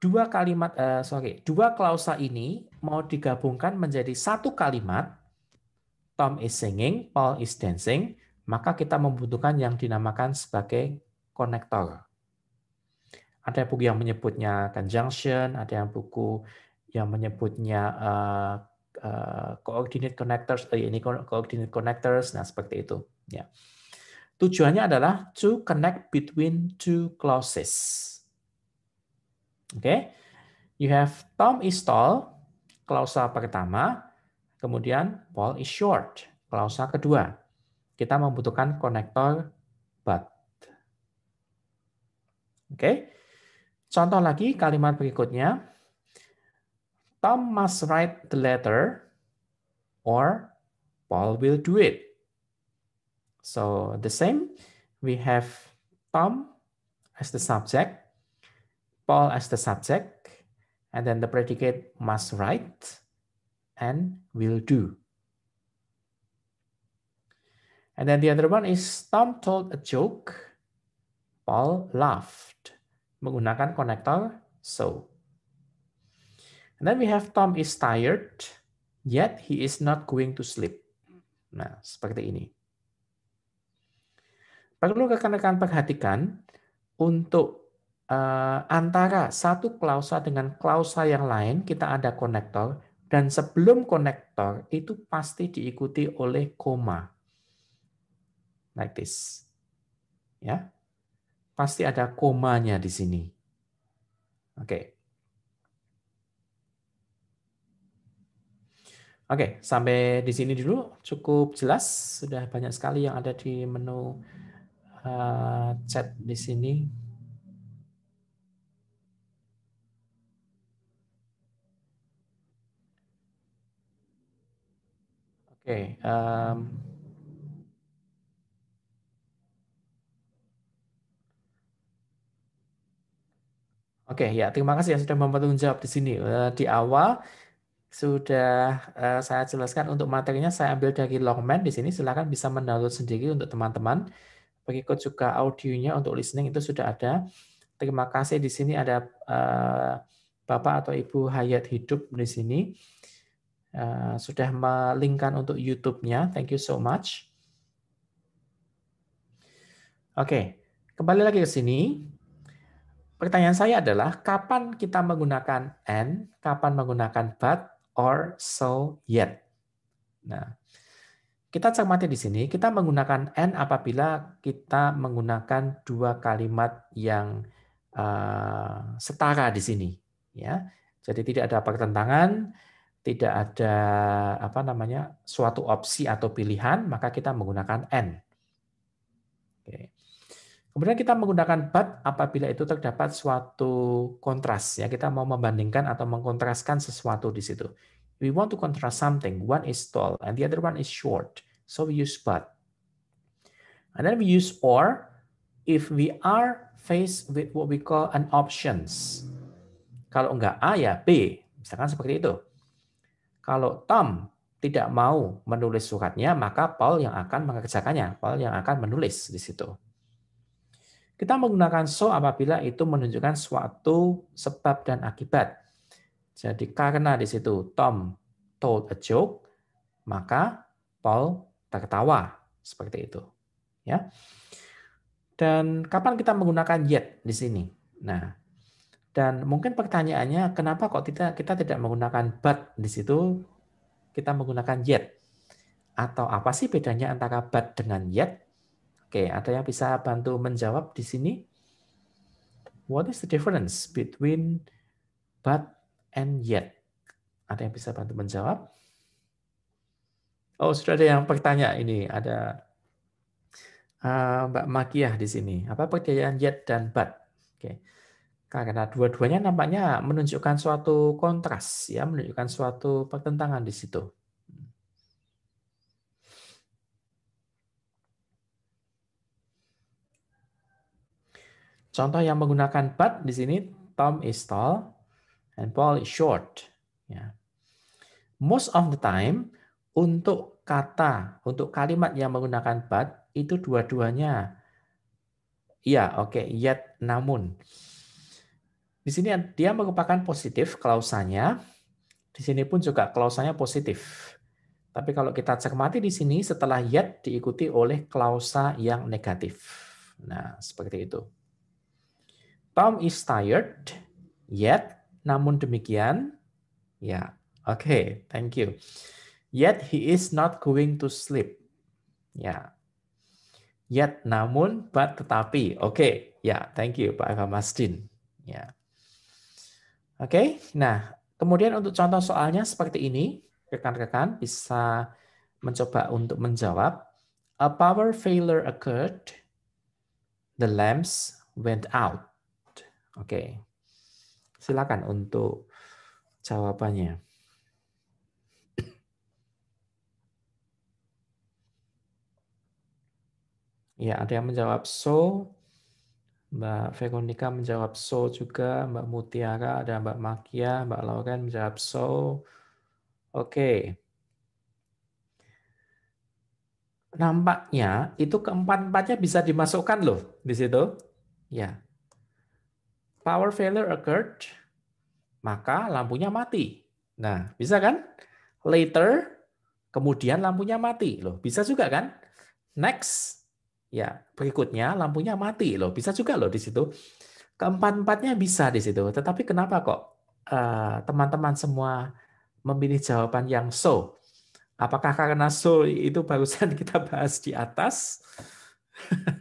dua kalimat uh, sorry, dua klausa ini mau digabungkan menjadi satu kalimat Tom is singing, Paul is dancing, maka kita membutuhkan yang dinamakan sebagai konektor. Ada buku yang menyebutnya conjunction, ada yang buku yang menyebutnya uh, uh, coordinate connectors, uh, ini coordinate connectors, nah seperti itu. Ya. Tujuannya adalah to connect between two clauses. Oke, okay? you have Tom is tall, klausa pertama, kemudian Paul is short, klausa kedua. Kita membutuhkan konektor but. Oke, okay? contoh lagi kalimat berikutnya. Tom must write the letter or Paul will do it. So the same, we have Tom as the subject, Paul as the subject, and then the predicate must write and will do. And then the other one is Tom told a joke, Paul laughed. Menggunakan konektor so. And then we have Tom is tired, yet he is not going to sleep. Nah, seperti ini. Perlu rekan-rekan perhatikan untuk uh, antara satu klausa dengan klausa yang lain kita ada konektor dan sebelum konektor itu pasti diikuti oleh koma. Like this. Ya. Pasti ada komanya di sini. Oke. Okay. Oke, sampai di sini dulu cukup jelas. Sudah banyak sekali yang ada di menu eh, chat di sini. Oke, um, Oke, ya terima kasih yang sudah membantu menjawab di sini. Eh, di awal sudah uh, saya jelaskan untuk materinya saya ambil dari Longman di sini silahkan bisa mendownload sendiri untuk teman-teman. Berikut juga audionya untuk listening itu sudah ada. Terima kasih di sini ada uh, Bapak atau Ibu Hayat Hidup di sini. Uh, sudah melingkan untuk YouTube-nya. Thank you so much. Oke, okay. kembali lagi ke sini. Pertanyaan saya adalah kapan kita menggunakan and, kapan menggunakan but, or so yet. Nah, kita cermati di sini, kita menggunakan and apabila kita menggunakan dua kalimat yang uh, setara di sini, ya. Jadi tidak ada pertentangan, tidak ada apa namanya suatu opsi atau pilihan, maka kita menggunakan and. Kemudian kita menggunakan but apabila itu terdapat suatu kontras ya kita mau membandingkan atau mengkontraskan sesuatu di situ. We want to contrast something. One is tall and the other one is short. So we use but. And then we use or if we are faced with what we call an options. Kalau enggak A ya B, misalkan seperti itu. Kalau Tom tidak mau menulis suratnya, maka Paul yang akan mengerjakannya, Paul yang akan menulis di situ. Kita menggunakan so apabila itu menunjukkan suatu sebab dan akibat. Jadi karena di situ Tom told a joke, maka Paul tertawa seperti itu. Ya. Dan kapan kita menggunakan yet di sini? Nah, dan mungkin pertanyaannya kenapa kok kita kita tidak menggunakan but di situ kita menggunakan yet? Atau apa sih bedanya antara but dengan yet? Oke, ada yang bisa bantu menjawab di sini? What is the difference between but and yet? Ada yang bisa bantu menjawab? Oh, sudah ada yang bertanya ini. Ada uh, Mbak Makiah di sini. Apa perbedaan yet dan but? Oke. Karena dua-duanya nampaknya menunjukkan suatu kontras, ya, menunjukkan suatu pertentangan di situ. Contoh yang menggunakan but di sini Tom is tall and Paul is short. Ya. Most of the time untuk kata, untuk kalimat yang menggunakan but itu dua-duanya ya, oke, okay, yet, namun. Di sini dia merupakan positif klausanya. Di sini pun juga klausanya positif. Tapi kalau kita cermati di sini setelah yet diikuti oleh klausa yang negatif. Nah, seperti itu. Tom is tired yet namun demikian ya yeah. oke okay, thank you yet he is not going to sleep ya yeah. yet namun but tetapi oke okay. ya yeah, thank you Pak Eva Mastin, ya yeah. oke okay, nah kemudian untuk contoh soalnya seperti ini rekan-rekan bisa mencoba untuk menjawab a power failure occurred the lamps went out Oke. Silakan untuk jawabannya. Ya, ada yang menjawab so. Mbak Veronica menjawab so juga. Mbak Mutiara, ada Mbak Makia, Mbak Lauren menjawab so. Oke. Nampaknya itu keempat-empatnya bisa dimasukkan loh di situ. Ya power failure occurred, maka lampunya mati. Nah, bisa kan? Later, kemudian lampunya mati. Loh, bisa juga kan? Next, ya berikutnya lampunya mati. Loh, bisa juga loh di situ. Keempat-empatnya bisa di situ. Tetapi kenapa kok eh, teman-teman uh, semua memilih jawaban yang so? Apakah karena so itu barusan kita bahas di atas?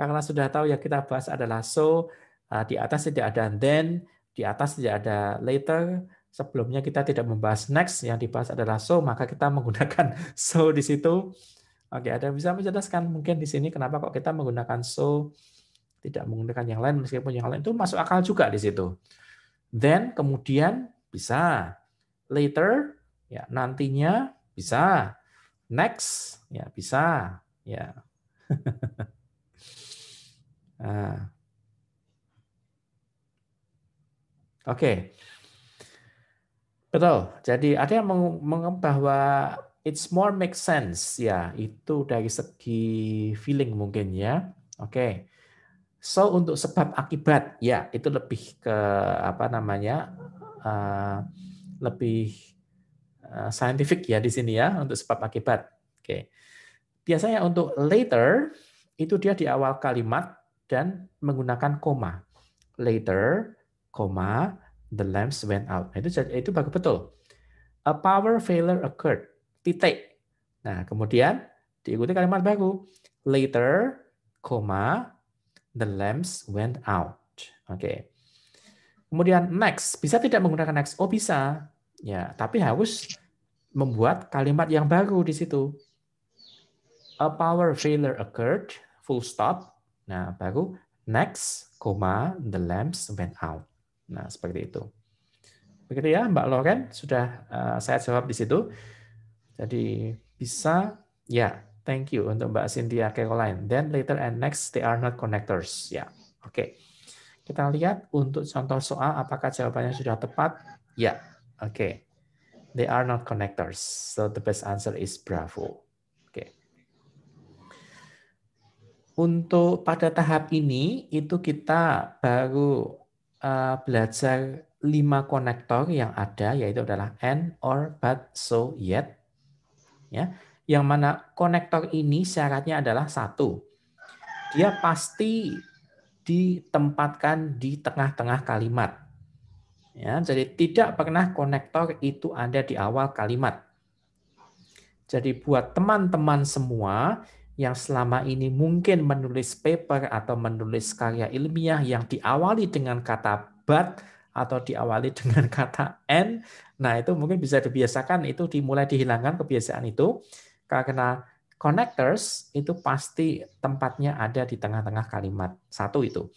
karena sudah tahu ya kita bahas adalah so Eh, di atas tidak ada then, di atas tidak ada later, sebelumnya kita tidak membahas next, yang dibahas adalah so, maka kita menggunakan so di situ. Oke, ada yang bisa menjelaskan mungkin di sini kenapa kok kita menggunakan so, tidak menggunakan yang lain, meskipun yang lain itu masuk akal juga di situ. Then, kemudian bisa. Later, ya nantinya bisa. Next, ya bisa. Ya. nah. Oke. Betul. Jadi ada yang bahwa it's more make sense ya, itu dari segi feeling mungkin ya. Oke. So untuk sebab akibat ya, itu lebih ke apa namanya? Eh, lebih eh, scientific ya di sini ya untuk sebab akibat. Oke. Biasanya untuk later itu dia di awal kalimat dan menggunakan koma. Later koma, the lamps went out. Nah, itu itu bagus betul. A power failure occurred. Titik. Nah, kemudian diikuti kalimat baku. Later, koma, the lamps went out. Oke. Okay. Kemudian next, bisa tidak menggunakan next? Oh, bisa. Ya, tapi harus membuat kalimat yang baru di situ. A power failure occurred, full stop. Nah, baru next, koma the lamps went out. Nah, seperti itu. Begitu ya, Mbak Loren sudah eh, saya jawab di situ. Jadi bisa ya, yeah, thank you untuk Mbak Cynthia Caroline. Then later and next they are not connectors. Ya. Yeah. Oke. Okay. Kita lihat untuk contoh soal apakah jawabannya sudah tepat? Ya. Yeah. Oke. Okay. They are not connectors. So the best answer is bravo. Oke. Untuk pada tahap ini itu kita baru Eh, belajar lima konektor yang ada yaitu adalah and or but so yet ya yang mana konektor ini syaratnya adalah satu dia pasti ditempatkan di tengah-tengah kalimat ya jadi tidak pernah konektor itu ada di awal kalimat jadi buat teman-teman semua yang selama ini mungkin menulis paper atau menulis karya ilmiah yang diawali dengan kata but atau diawali dengan kata and, nah itu mungkin bisa dibiasakan itu dimulai dihilangkan kebiasaan itu karena connectors itu pasti tempatnya ada di tengah-tengah kalimat. Satu itu.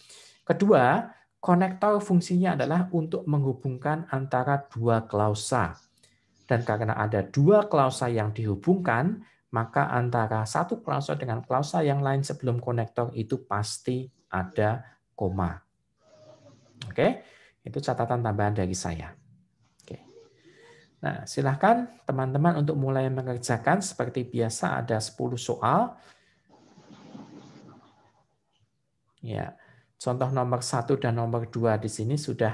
Kedua, konektor fungsinya adalah untuk menghubungkan antara dua klausa. Dan karena ada dua klausa yang dihubungkan, maka antara satu klausa dengan klausa yang lain sebelum konektor itu pasti ada koma. Oke, itu catatan tambahan dari saya. Oke. Nah, silahkan teman-teman untuk mulai mengerjakan. Seperti biasa ada 10 soal. Ya, contoh nomor satu dan nomor dua di sini sudah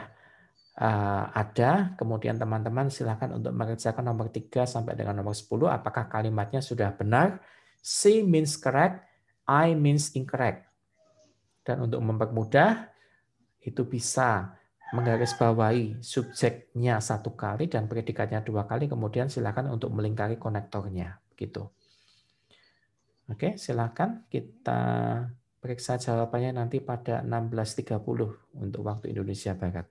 uh, ada, kemudian teman-teman silakan untuk mengerjakan nomor 3 sampai dengan nomor 10, apakah kalimatnya sudah benar, C means correct, I means incorrect. Dan untuk mempermudah, itu bisa menggarisbawahi subjeknya satu kali dan predikatnya dua kali, kemudian silakan untuk melingkari konektornya. Gitu. Oke, silakan kita periksa jawabannya nanti pada 16.30 untuk waktu Indonesia Barat.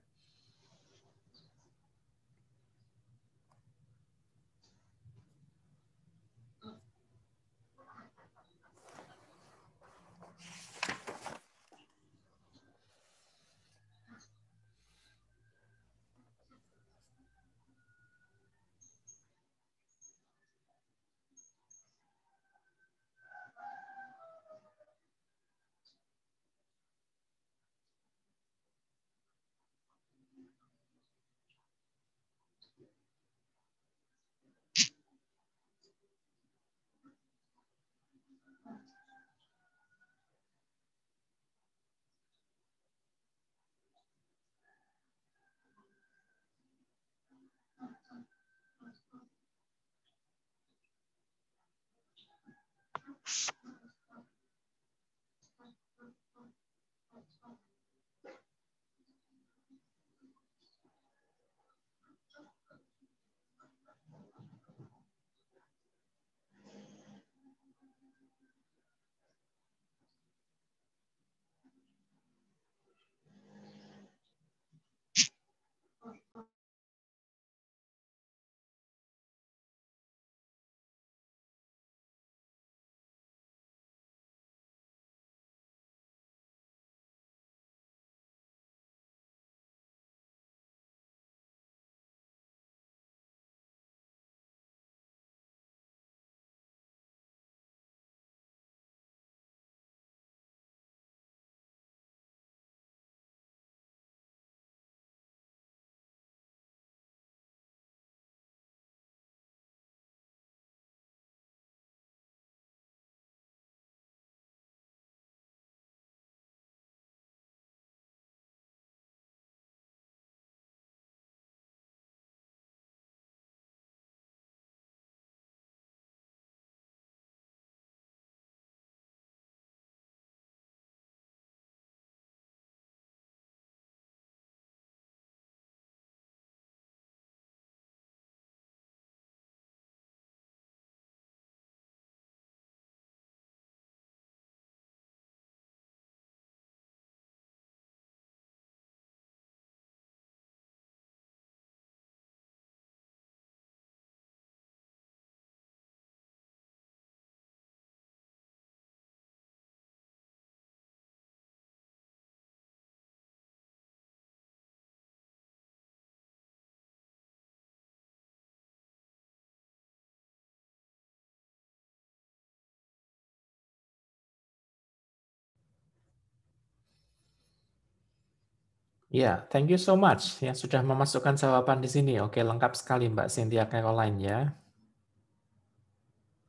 Ya, thank you so much yang sudah memasukkan jawaban di sini. Oke, lengkap sekali Mbak Cynthia Caroline ya.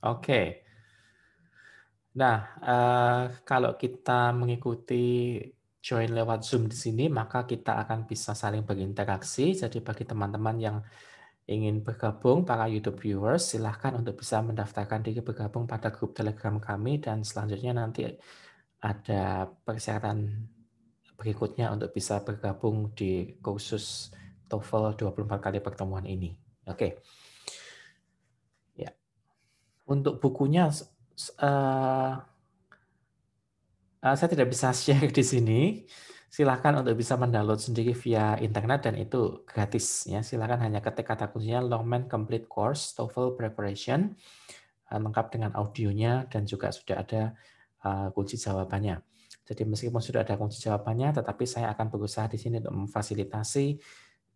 Oke. Nah, uh, kalau kita mengikuti join lewat Zoom di sini, maka kita akan bisa saling berinteraksi. Jadi bagi teman-teman yang ingin bergabung, para YouTube viewers, silahkan untuk bisa mendaftarkan diri bergabung pada grup Telegram kami dan selanjutnya nanti ada persyaratan berikutnya untuk bisa bergabung di kursus TOEFL 24 kali pertemuan ini. Oke. Okay. Ya. Untuk bukunya uh, uh, saya tidak bisa share di sini. Silakan untuk bisa mendownload sendiri via internet dan itu gratis ya. Silakan hanya ketik kata kuncinya Longman Complete Course TOEFL Preparation eh, lengkap dengan audionya dan juga sudah ada kunci jawabannya. Jadi meskipun sudah ada kunci jawabannya, tetapi saya akan berusaha di sini untuk memfasilitasi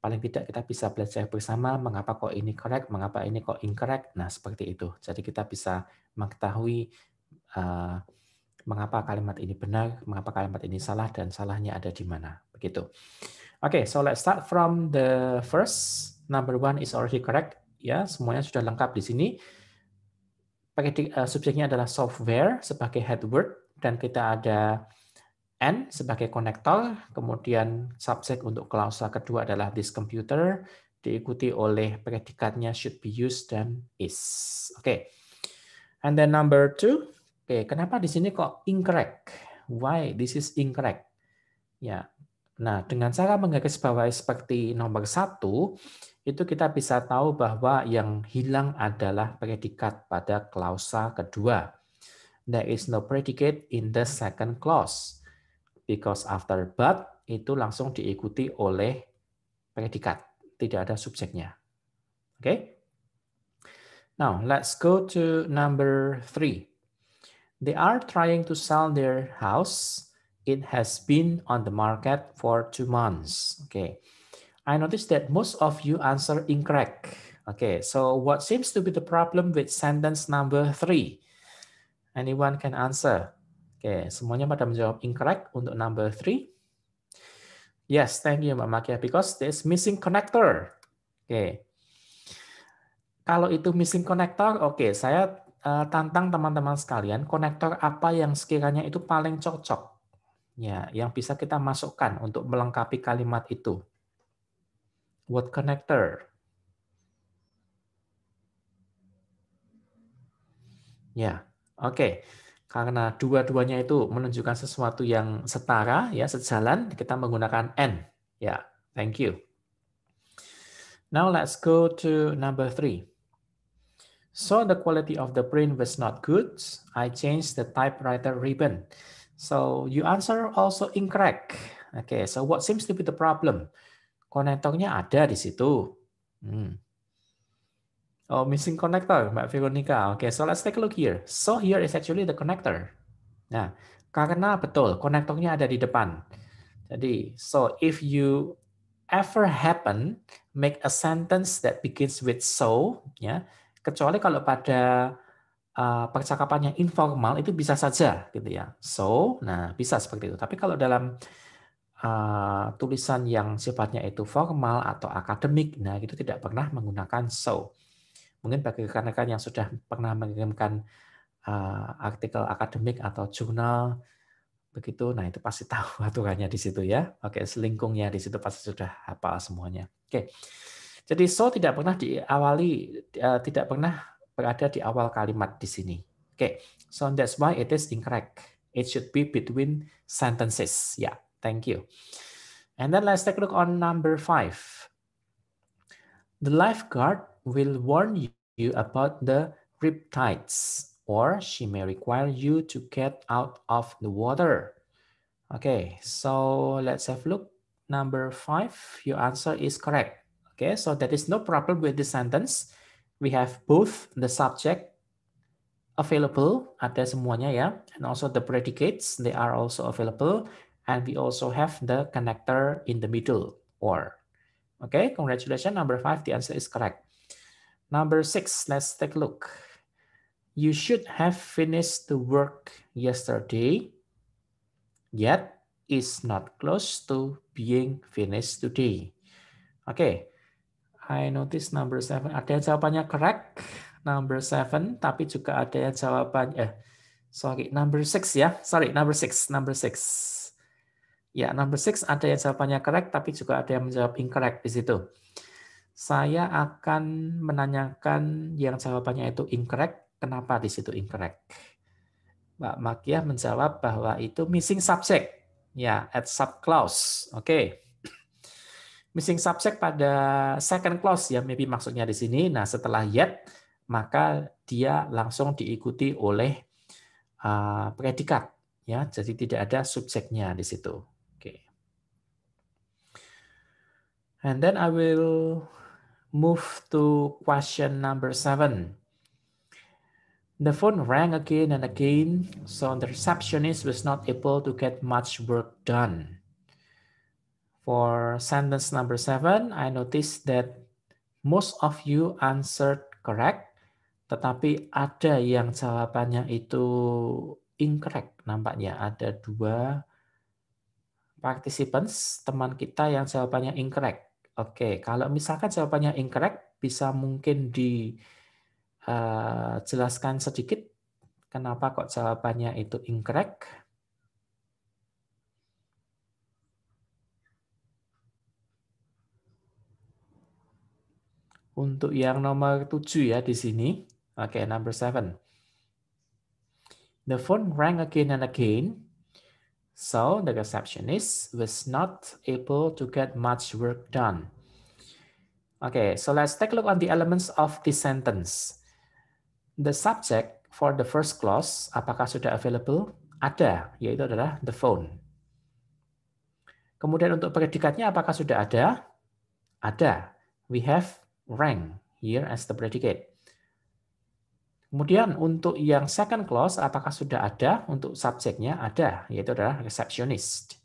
paling tidak kita bisa belajar bersama mengapa kok ini correct, mengapa ini kok incorrect. Nah, seperti itu. Jadi kita bisa mengetahui uh, mengapa kalimat ini benar, mengapa kalimat ini salah, dan salahnya ada di mana. Begitu. Oke, okay, so let's start from the first. Number one is already correct. Ya, semuanya sudah lengkap di sini. Pakai eh, subjeknya adalah software sebagai head dan kita ada N sebagai konektor, kemudian subset untuk klausa kedua adalah this computer, diikuti oleh predikatnya should be used dan is. Oke. Okay. And then number two, oke, okay, kenapa di sini kok incorrect? Why this is incorrect? Ya, nah dengan cara menggaris bawahi seperti nomor satu, itu kita bisa tahu bahwa yang hilang adalah predikat pada klausa kedua. There is no predicate in the second clause. because after but itu langsung diikuti oleh predikat, tidak ada subjeknya. Oke. Okay? Now, let's go to number three. They are trying to sell their house. It has been on the market for two months. Okay. I noticed that most of you answer incorrect. Okay, so what seems to be the problem with sentence number three? Anyone can answer. Oke, semuanya pada menjawab incorrect untuk number three. Yes, thank you Mbak Makia, because this missing connector. Oke. Okay. Kalau itu missing connector, oke, okay, saya eh, tantang teman-teman sekalian, konektor apa yang sekiranya itu paling cocok. Ya, yang bisa kita masukkan untuk melengkapi kalimat itu. What connector? Ya, oke. Okay karena dua-duanya itu menunjukkan sesuatu yang setara ya sejalan kita menggunakan n. Ya, yeah, thank you. Now let's go to number three. So the quality of the print was not good. I changed the typewriter ribbon. So you answer also incorrect. Okay, so what seems to be the problem? Konektornya ada di situ. Hmm. Oh, missing connector, Mbak Veronica. Oke, okay, so let's take a look here. So here is actually the connector. Nah, karena betul, konektornya ada di depan. Jadi, so if you ever happen, make a sentence that begins with so, ya. Kecuali kalau pada uh, percakapan yang informal itu bisa saja, gitu ya. So, nah bisa seperti itu. Tapi kalau dalam uh, tulisan yang sifatnya itu formal atau akademik, nah itu tidak pernah menggunakan so. Mungkin bagi rekan-rekan yang sudah pernah mengirimkan uh, artikel akademik atau jurnal begitu, nah itu pasti tahu aturannya di situ ya. Oke, selingkungnya di situ pasti sudah hafal semuanya. Oke. Jadi so tidak pernah diawali uh, tidak pernah berada di awal kalimat di sini. Oke. Okay. So that's why it is incorrect. It should be between sentences. Yeah. Thank you. And then let's take a look on number five. The lifeguard will warn you you about the riptides or she may require you to get out of the water. Okay, so let's have a look. Number five, your answer is correct. Okay, so that is no problem with this sentence. We have both the subject available, ada semuanya ya, and also the predicates, they are also available, and we also have the connector in the middle, or. Okay, congratulations, number five, the answer is correct. Number six, let's take a look. You should have finished the work yesterday, yet it's not close to being finished today. okay. I notice number seven. Ada yang jawabannya correct, number seven, tapi juga ada yang jawabannya, eh, sorry, number six ya. Sorry, number six, number six. Ya, number six ada yang jawabannya correct, tapi juga ada yang menjawab incorrect di situ saya akan menanyakan yang jawabannya itu incorrect, kenapa di situ incorrect? Mbak Makiah menjawab bahwa itu missing subject, ya, at sub clause. Oke. Okay. Missing subject pada second clause ya, maybe maksudnya di sini. Nah, setelah yet maka dia langsung diikuti oleh uh, predikat ya. Jadi tidak ada subjeknya di situ. Oke. Okay. And then I will move to question number seven. The phone rang again and again, so the receptionist was not able to get much work done. For sentence number seven, I noticed that most of you answered correct, tetapi ada yang jawabannya itu incorrect nampaknya. Ada dua participants, teman kita yang jawabannya incorrect. Oke, kalau misalkan jawabannya incorrect, bisa mungkin dijelaskan eh, sedikit kenapa kok jawabannya itu incorrect? Untuk yang nomor 7 ya di sini. Oke, okay, number 7. The phone rang again and again So the receptionist was not able to get much work done. Okay, so let's take a look on the elements of this sentence. The subject for the first clause, apakah sudah available? Ada, yaitu adalah the phone. Kemudian untuk predikatnya apakah sudah ada? Ada. We have rang here as the predicate. Kemudian untuk yang second clause, apakah sudah ada? Untuk subjeknya ada, yaitu adalah receptionist.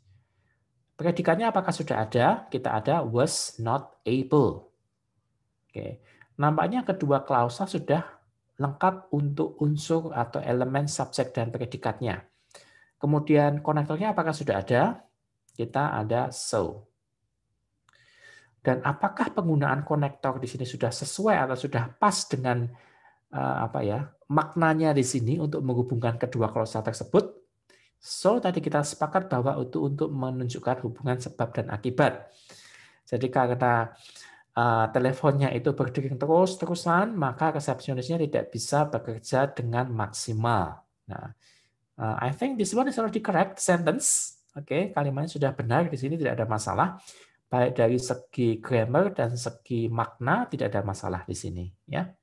Predikatnya apakah sudah ada? Kita ada was not able. Oke. Nampaknya kedua klausa sudah lengkap untuk unsur atau elemen subjek dan predikatnya. Kemudian konektornya apakah sudah ada? Kita ada so. Dan apakah penggunaan konektor di sini sudah sesuai atau sudah pas dengan Eh, apa ya maknanya di sini untuk menghubungkan kedua klausa tersebut. So tadi kita sepakat bahwa itu untuk menunjukkan hubungan sebab dan akibat. Jadi karena uh, eh, teleponnya itu berdering terus-terusan, maka resepsionisnya tidak bisa bekerja dengan maksimal. Nah, uh, I think this one is already correct sentence. Oke, okay, kalimatnya sudah benar di sini tidak ada masalah. Baik dari segi grammar dan segi makna tidak ada masalah di sini, ya.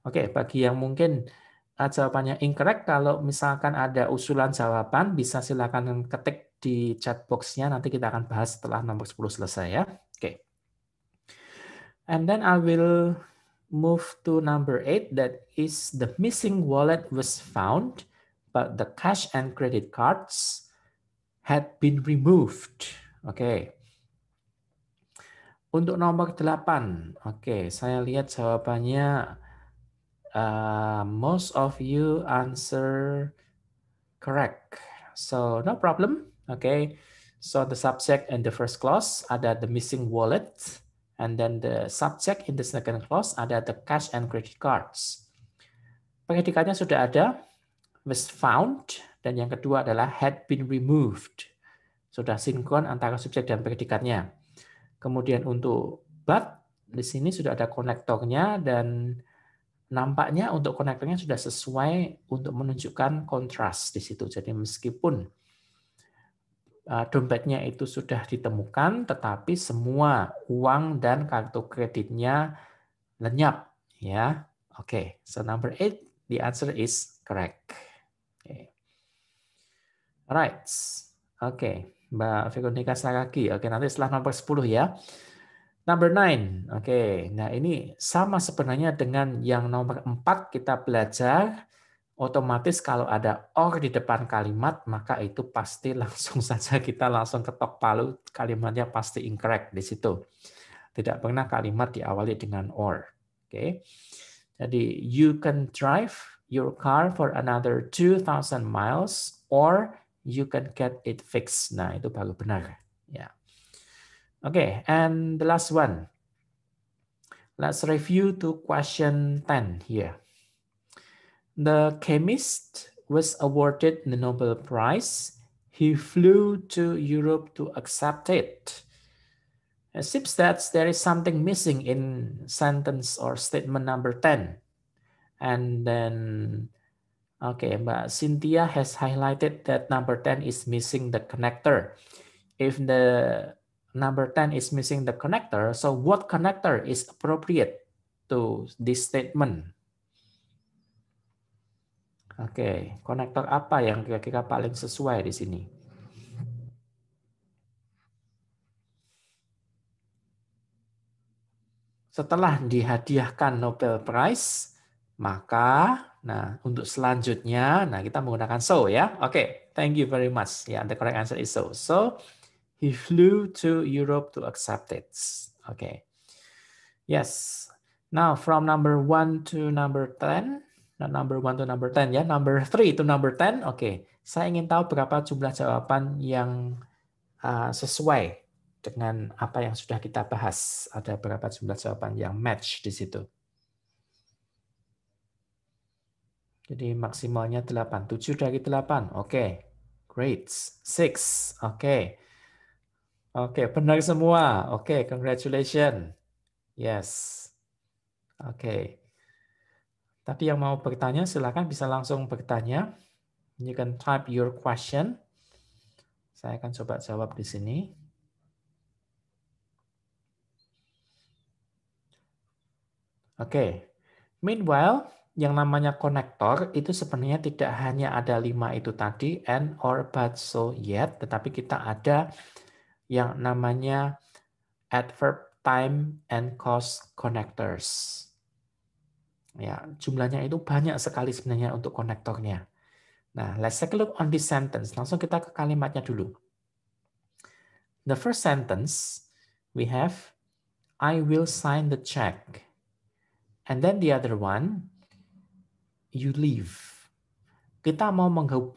Oke, bagi yang mungkin eh, jawabannya incorrect, kalau misalkan ada usulan jawaban, bisa silakan ketik di chat boxnya. nanti kita akan bahas setelah nomor 10 selesai ya. Oke. And then I will move to number 8, that is the missing wallet was found, but the cash and credit cards had been removed. Oke. Okay. Untuk nomor 8, oke, okay, saya lihat jawabannya Uh, most of you answer correct. So no problem. Okay. So the subject in the first clause ada the missing wallet. And then the subject in the second clause ada the cash and credit cards. Pendidikannya sudah ada. Was found. Dan yang kedua adalah had been removed. Sudah sinkron antara subjek dan predikatnya. Kemudian untuk but, di sini sudah ada konektornya dan nampaknya untuk konektornya sudah sesuai untuk menunjukkan kontras di situ. Jadi meskipun eh, dompetnya itu sudah ditemukan, tetapi semua uang dan kartu kreditnya lenyap. Ya, oke. Okay. So number eight, the answer is correct. Okay. Alright, oke. Okay. Mbak Veronica Saragi. Oke, okay, nanti setelah nomor 10 ya. Number nine, oke. Okay. Nah ini sama sebenarnya dengan yang nomor empat kita belajar. Otomatis kalau ada or di depan kalimat, maka itu pasti langsung saja kita langsung ketok palu, kalimatnya pasti incorrect di situ. Tidak pernah kalimat diawali dengan or. Oke. Okay. Jadi you can drive your car for another 2000 miles or you can get it fixed. Nah, itu baru benar. Ya. Yeah. Okay, and the last one. Let's review to question 10 here. The chemist was awarded the Nobel Prize. He flew to Europe to accept it. It seems that there is something missing in sentence or statement number 10. And then, okay, but Cynthia has highlighted that number 10 is missing the connector. If the Number 10 is missing the connector. So what connector is appropriate to this statement? Oke, okay. konektor apa yang kira-kira paling sesuai di sini? Setelah dihadiahkan Nobel Prize, maka nah untuk selanjutnya nah kita menggunakan so ya. Oke, okay. thank you very much. Ya, yeah, the correct answer is so. So He flew to Europe to accept it. Okay. Yes. Now from number one to number ten, Not nah, number one to number ten ya. Number three to number ten. Oke. Okay. Saya ingin tahu berapa jumlah jawaban yang uh, sesuai dengan apa yang sudah kita bahas. Ada berapa jumlah jawaban yang match di situ. Jadi maksimalnya 8. 7 dari 8. Oke. Okay. Great. 6. Oke. Okay. Oke, okay, benar semua. Oke, okay, congratulations. Yes. Oke. Okay. Tadi yang mau bertanya silakan bisa langsung bertanya. You can type your question. Saya akan coba jawab di sini. Oke. Okay. Meanwhile, yang namanya konektor itu sebenarnya tidak hanya ada lima itu tadi and or but so yet, tetapi kita ada yang namanya adverb time and cost connectors. Ya, jumlahnya itu banyak sekali sebenarnya untuk konektornya. Nah, let's take a look on this sentence. Langsung kita ke kalimatnya dulu. The first sentence we have I will sign the check. And then the other one you leave. Kita mau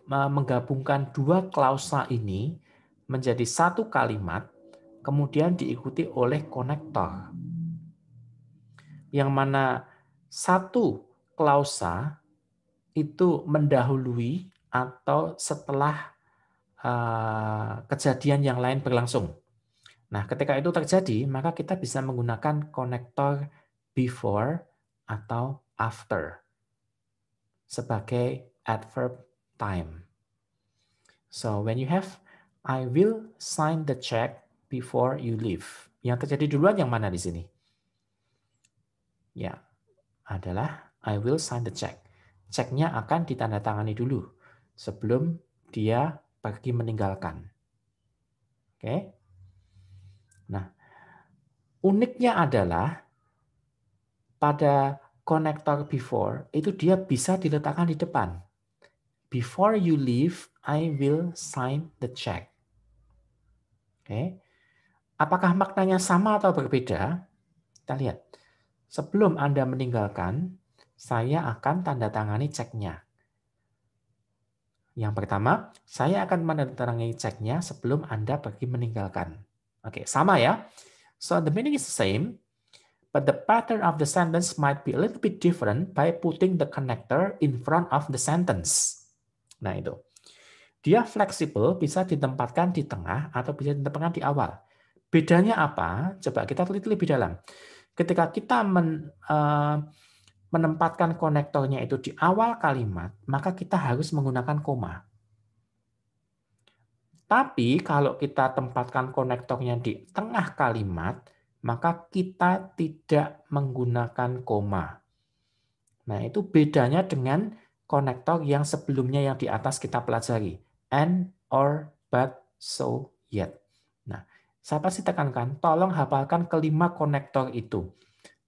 menggabungkan dua klausa ini menjadi satu kalimat, kemudian diikuti oleh konektor. Yang mana satu klausa itu mendahului atau setelah eh, kejadian yang lain berlangsung. Nah, ketika itu terjadi, maka kita bisa menggunakan konektor before atau after sebagai adverb time. So when you have I will sign the check before you leave. Yang terjadi duluan yang mana di sini? Ya, adalah I will sign the check. Ceknya akan ditandatangani dulu sebelum dia pergi meninggalkan. Oke. Nah, uniknya adalah pada konektor before itu dia bisa diletakkan di depan. Before you leave, I will sign the check. Oke. Apakah maknanya sama atau berbeda? Kita lihat. Sebelum Anda meninggalkan, saya akan tanda tangani ceknya. Yang pertama, saya akan menandatangani ceknya sebelum Anda pergi meninggalkan. Oke, sama ya. So the meaning is the same, but the pattern of the sentence might be a little bit different by putting the connector in front of the sentence. Nah, itu. Dia fleksibel, bisa ditempatkan di tengah atau bisa ditempatkan di awal. Bedanya apa? Coba kita teliti lebih dalam. Ketika kita men, uh, menempatkan konektornya itu di awal kalimat, maka kita harus menggunakan koma. Tapi kalau kita tempatkan konektornya di tengah kalimat, maka kita tidak menggunakan koma. Nah, itu bedanya dengan konektor yang sebelumnya yang di atas kita pelajari and or but so yet. Nah, saya pasti tekankan tolong hafalkan kelima konektor itu.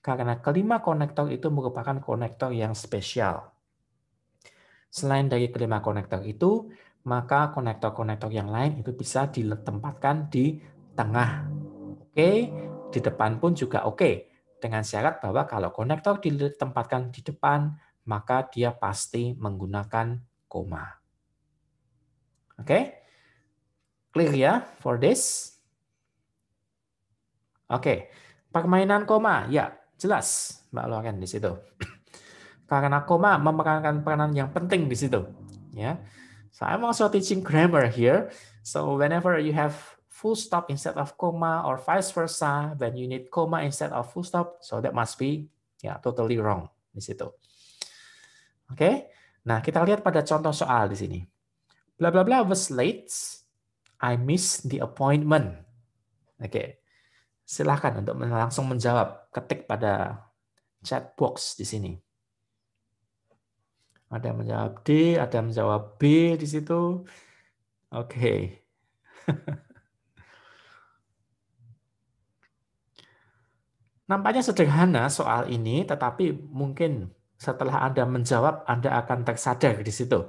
Karena kelima konektor itu merupakan konektor yang spesial. Selain dari kelima konektor itu, maka konektor-konektor yang lain itu bisa ditempatkan di tengah. Oke, di depan pun juga oke. Dengan syarat bahwa kalau konektor ditempatkan di depan, maka dia pasti menggunakan koma. Okay. Clear ya for this. Oke. Okay. Permainan koma. Ya, jelas Mbak Loren kan di situ. Karena koma memerankan peranan yang penting di situ. Ya. Yeah. So I'm also teaching grammar here. So whenever you have full stop instead of comma or vice versa, then you need comma instead of full stop. So that must be ya yeah, totally wrong di situ. Oke. Okay? Nah, kita lihat pada contoh soal di sini blah blah blah was late. I miss the appointment. Oke. Okay. Silahkan untuk langsung menjawab. Ketik pada chat box di sini. Ada yang menjawab D, ada yang menjawab B di situ. Oke. Okay. Nampaknya sederhana soal ini, tetapi mungkin setelah Anda menjawab, Anda akan tersadar di situ.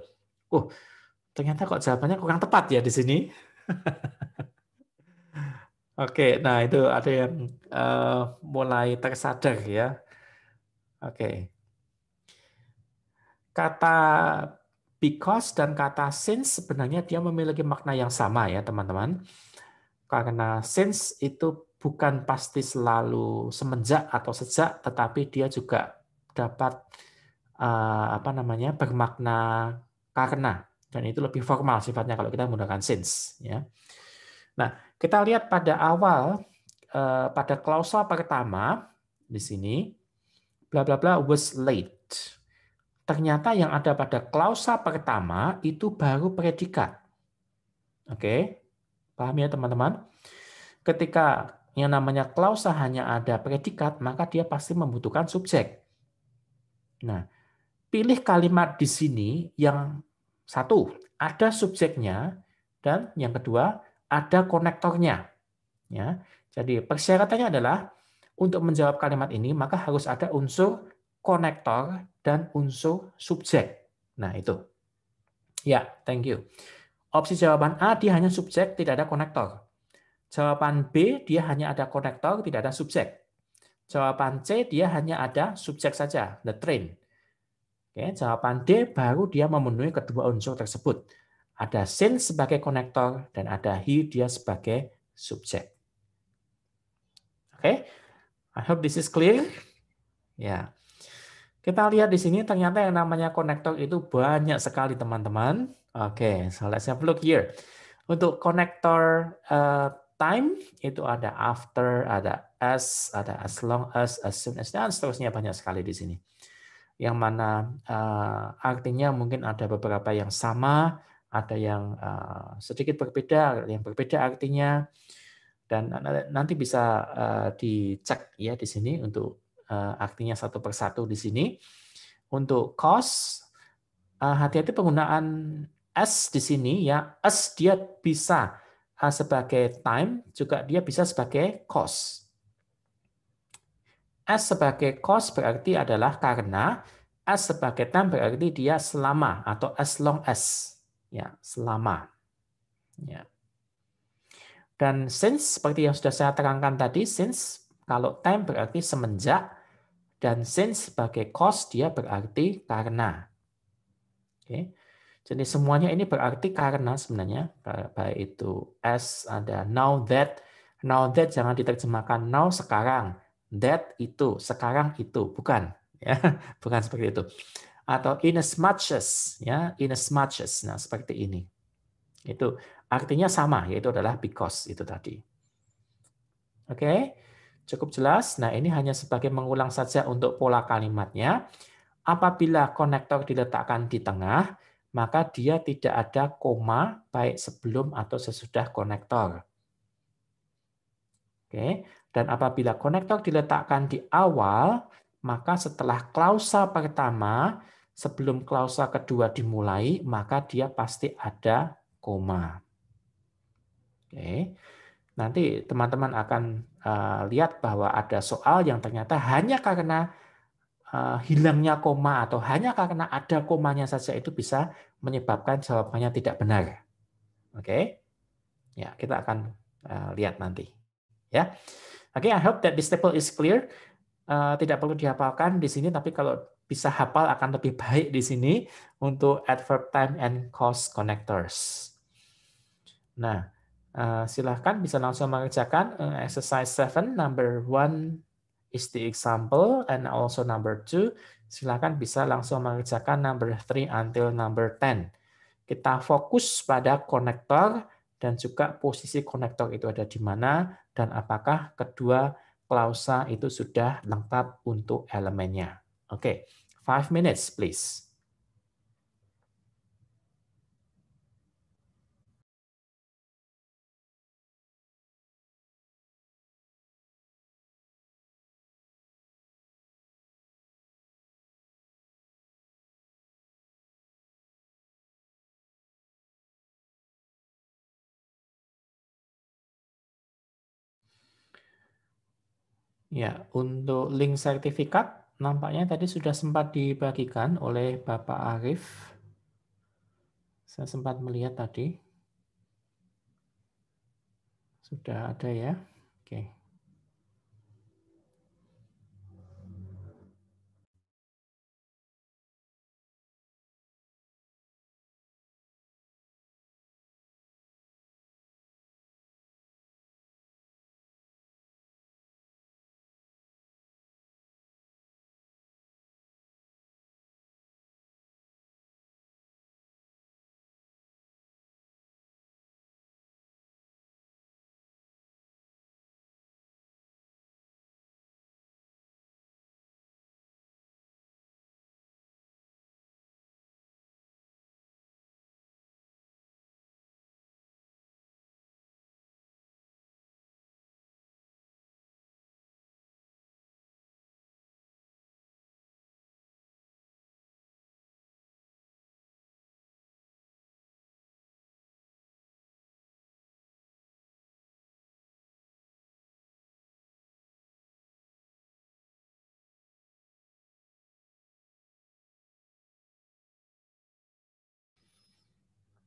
Uh, Ternyata kok jawabannya kurang tepat ya di sini. Oke, okay, nah itu ada yang uh, mulai tersadar ya. Oke. Okay. Kata because dan kata since sebenarnya dia memiliki makna yang sama ya, teman-teman. Karena since itu bukan pasti selalu semenjak atau sejak, tetapi dia juga dapat uh, apa namanya bermakna karena dan itu lebih formal sifatnya kalau kita menggunakan since ya. Nah, kita lihat pada awal eh, pada klausa pertama di sini bla bla bla was late. Ternyata yang ada pada klausa pertama itu baru predikat. Oke. Paham ya teman-teman? Ketika yang namanya klausa hanya ada predikat, maka dia pasti membutuhkan subjek. Nah, pilih kalimat di sini yang satu, ada subjeknya dan yang kedua ada konektornya. Ya. Jadi persyaratannya adalah untuk menjawab kalimat ini maka harus ada unsur konektor dan unsur subjek. Nah, itu. Ya, thank you. Opsi jawaban A dia hanya subjek, tidak ada konektor. Jawaban B dia hanya ada konektor, tidak ada subjek. Jawaban C dia hanya ada subjek saja, the train. Oke, jawaban D baru dia memenuhi kedua unsur tersebut. Ada sin sebagai konektor dan ada he dia sebagai subjek. Oke, I hope this is clear. Ya, kita lihat di sini ternyata yang namanya konektor itu banyak sekali teman-teman. Oke, so let's have a look here. Untuk konektor uh, time itu ada after, ada as, ada as long as, as soon as dan seterusnya banyak sekali di sini yang mana uh, artinya mungkin ada beberapa yang sama, ada yang uh, sedikit berbeda, ada yang berbeda artinya, dan nanti bisa uh, dicek ya di sini untuk uh, artinya satu persatu di sini. Untuk cost, hati-hati uh, penggunaan s di sini ya, s dia bisa uh, sebagai time, juga dia bisa sebagai cost. S sebagai cause berarti adalah karena S sebagai time berarti dia selama atau as long as ya selama ya dan since seperti yang sudah saya terangkan tadi since kalau time berarti semenjak dan since sebagai cause dia berarti karena oke jadi semuanya ini berarti karena sebenarnya baik itu as ada now that now that jangan diterjemahkan now sekarang that itu, sekarang itu, bukan, ya, bukan seperti itu. Atau in as much as, ya, in as much as, nah seperti ini. Itu artinya sama, yaitu adalah because itu tadi. Oke, okay? cukup jelas. Nah ini hanya sebagai mengulang saja untuk pola kalimatnya. Apabila konektor diletakkan di tengah, maka dia tidak ada koma baik sebelum atau sesudah konektor. Oke, dan apabila konektor diletakkan di awal, maka setelah klausa pertama, sebelum klausa kedua dimulai, maka dia pasti ada koma. Oke. Nanti teman-teman akan eh, lihat bahwa ada soal yang ternyata hanya karena eh, hilangnya koma atau hanya karena ada komanya saja itu bisa menyebabkan jawabannya tidak benar. Oke. Ya, kita akan eh, lihat nanti. Ya. Oke, okay, I hope that this table is clear. Uh, tidak perlu dihafalkan di sini, tapi kalau bisa hafal akan lebih baik di sini untuk adverb time and cost connectors. Nah, uh, silahkan bisa langsung mengerjakan uh, exercise 7, number one is the example, and also number two. Silahkan bisa langsung mengerjakan number three until number 10. Kita fokus pada konektor dan juga posisi konektor itu ada di mana, dan apakah kedua klausa itu sudah lengkap untuk elemennya. Oke, okay. five minutes please. Ya, untuk link sertifikat nampaknya tadi sudah sempat dibagikan oleh Bapak Arif. Saya sempat melihat tadi. Sudah ada ya. Oke.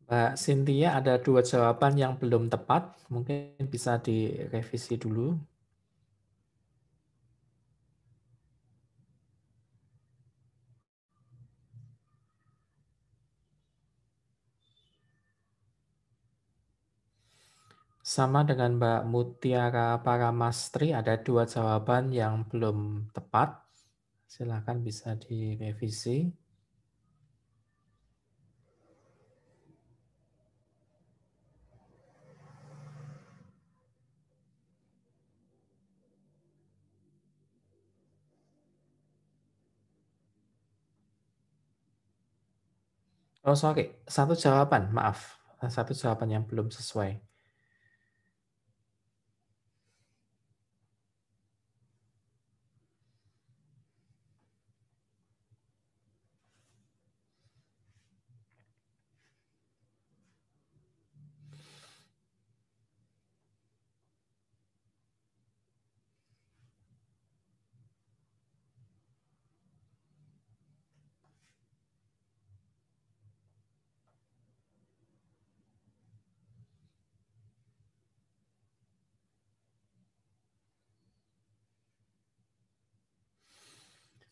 Mbak Cynthia ada dua jawaban yang belum tepat, mungkin bisa direvisi dulu. Sama dengan Mbak Mutiara Paramastri, ada dua jawaban yang belum tepat. Silakan bisa direvisi. Oh, sorry. Satu jawaban, maaf. Satu jawaban yang belum sesuai.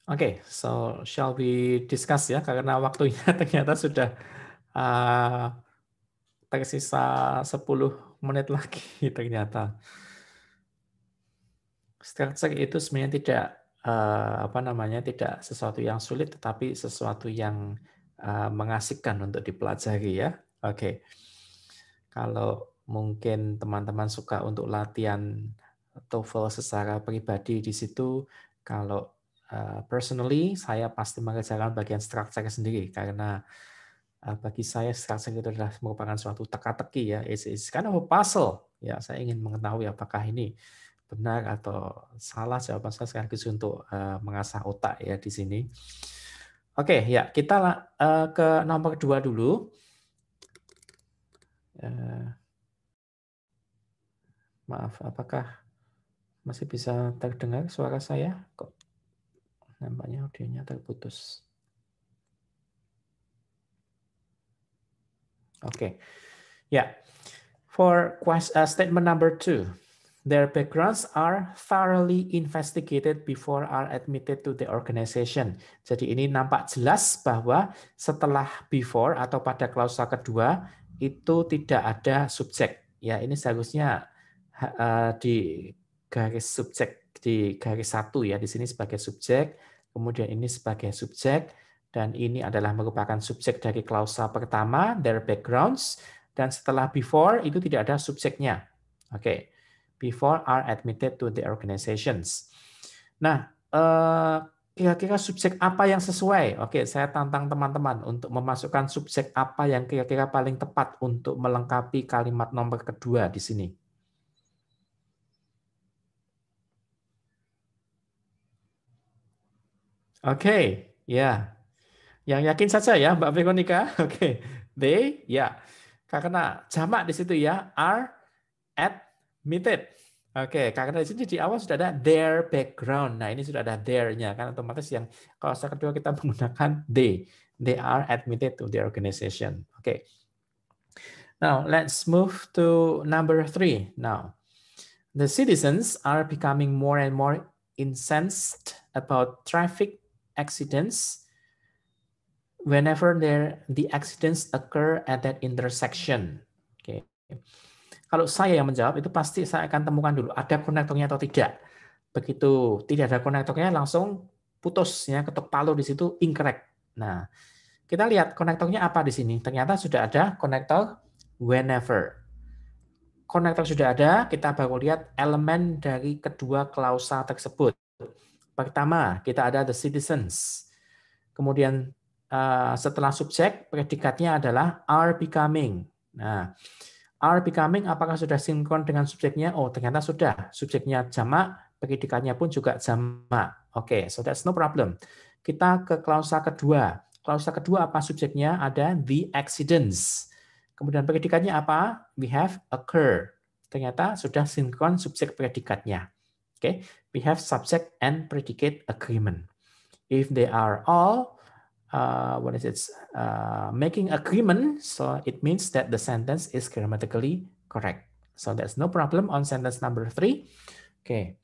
Oke, okay, so shall we discuss ya karena waktunya ternyata sudah uh, tersisa 10 menit lagi ternyata. Structure itu sebenarnya tidak uh, apa namanya tidak sesuatu yang sulit tetapi sesuatu yang uh, mengasihkan untuk dipelajari ya. Oke. Okay. Kalau mungkin teman-teman suka untuk latihan TOEFL secara pribadi di situ kalau Eh, personally saya pasti mengerjakan bagian structure sendiri karena eh, bagi saya structure itu adalah merupakan suatu teka-teki ya it's, it's kind of a puzzle ya saya ingin mengetahui apakah ini benar atau salah jawaban saya sekaligus untuk eh, mengasah otak ya di sini oke okay, ya kita ke nomor dua dulu maaf apakah masih bisa terdengar suara saya kok nampaknya audionya terputus. Okay, yeah. For quest, uh, statement number two, their backgrounds are thoroughly investigated before are admitted to the organization. Jadi ini nampak jelas bahwa setelah before atau pada klausa kedua itu tidak ada subjek. Ya, ini seharusnya uh, di garis subjek di garis satu ya di sini sebagai subjek, kemudian ini sebagai subjek dan ini adalah merupakan subjek dari klausa pertama their backgrounds dan setelah before itu tidak ada subjeknya. Oke. Okay. Before are admitted to the organizations. Nah, eh, kira-kira subjek apa yang sesuai? Oke, okay, saya tantang teman-teman untuk memasukkan subjek apa yang kira-kira paling tepat untuk melengkapi kalimat nomor kedua di sini. okay, ya. Yang yakin saja ya Mbak Veronica. Oke. Okay. They, ya. Karena jamak di situ ya are admitted. Oke, okay, karena di sini di awal sudah ada their background. Nah, ini sudah ada their-nya kan otomatis yang kalau kedua kita menggunakan they. They are admitted to the organization. Oke. Okay. Now, let's move to number three. Now, the citizens are becoming more and more incensed about traffic accidents whenever there the accidents occur at that intersection. Oke. Okay. Kalau saya yang menjawab itu pasti saya akan temukan dulu ada konektornya atau tidak. Begitu tidak ada konektornya langsung putus ya ketuk palu di situ incorrect. Nah, kita lihat konektornya apa di sini. Ternyata sudah ada konektor whenever. Konektor sudah ada, kita baru lihat elemen dari kedua klausa tersebut. Pertama, kita ada the citizens. Kemudian eh, setelah subjek, predikatnya adalah are becoming. Nah, are becoming apakah sudah sinkron dengan subjeknya? Oh, ternyata sudah. Subjeknya jamak, predikatnya pun juga jamak. Oke, okay, so that's no problem. Kita ke klausa kedua. Klausa kedua apa subjeknya? Ada the accidents. Kemudian predikatnya apa? We have occur. Ternyata sudah sinkron subjek predikatnya. Okay, we have subject and predicate agreement. If they are all, uh, what is it, uh, making agreement, so it means that the sentence is grammatically correct. So there's no problem on sentence number three. Okay,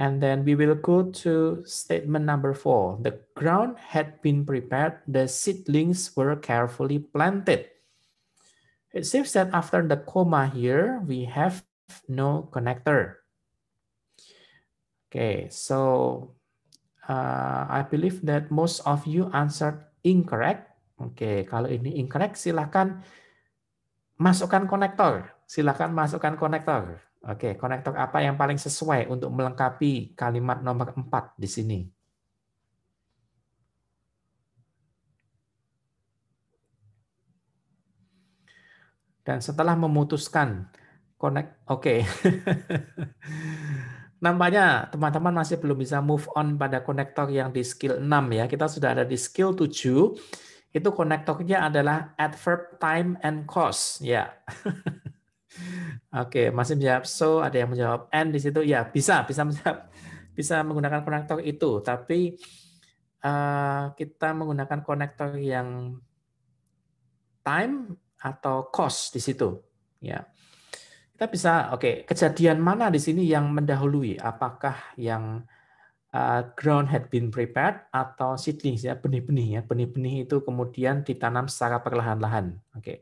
and then we will go to statement number four. The ground had been prepared, the seedlings were carefully planted. It seems that after the comma here, we have no connector. Okay, so uh, I believe that most of you answered incorrect. Oke, okay, kalau ini incorrect silahkan masukkan konektor. Silahkan masukkan konektor. Oke, okay, konektor apa yang paling sesuai untuk melengkapi kalimat nomor 4 di sini? Dan setelah memutuskan konek, oke. Okay. Nampaknya teman-teman masih belum bisa move on pada konektor yang di skill 6 ya. Kita sudah ada di skill 7. Itu konektornya adalah adverb time and cost ya. Oke, okay, masih menjawab so, ada yang menjawab and di situ ya bisa bisa menjawab bisa menggunakan konektor itu, tapi uh, kita menggunakan konektor yang time atau cost di situ ya. Kita bisa, oke, okay, kejadian mana di sini yang mendahului? Apakah yang uh, ground had been prepared atau seedlings ya, benih-benih ya, benih-benih itu kemudian ditanam secara perlahan-lahan. Oke, okay.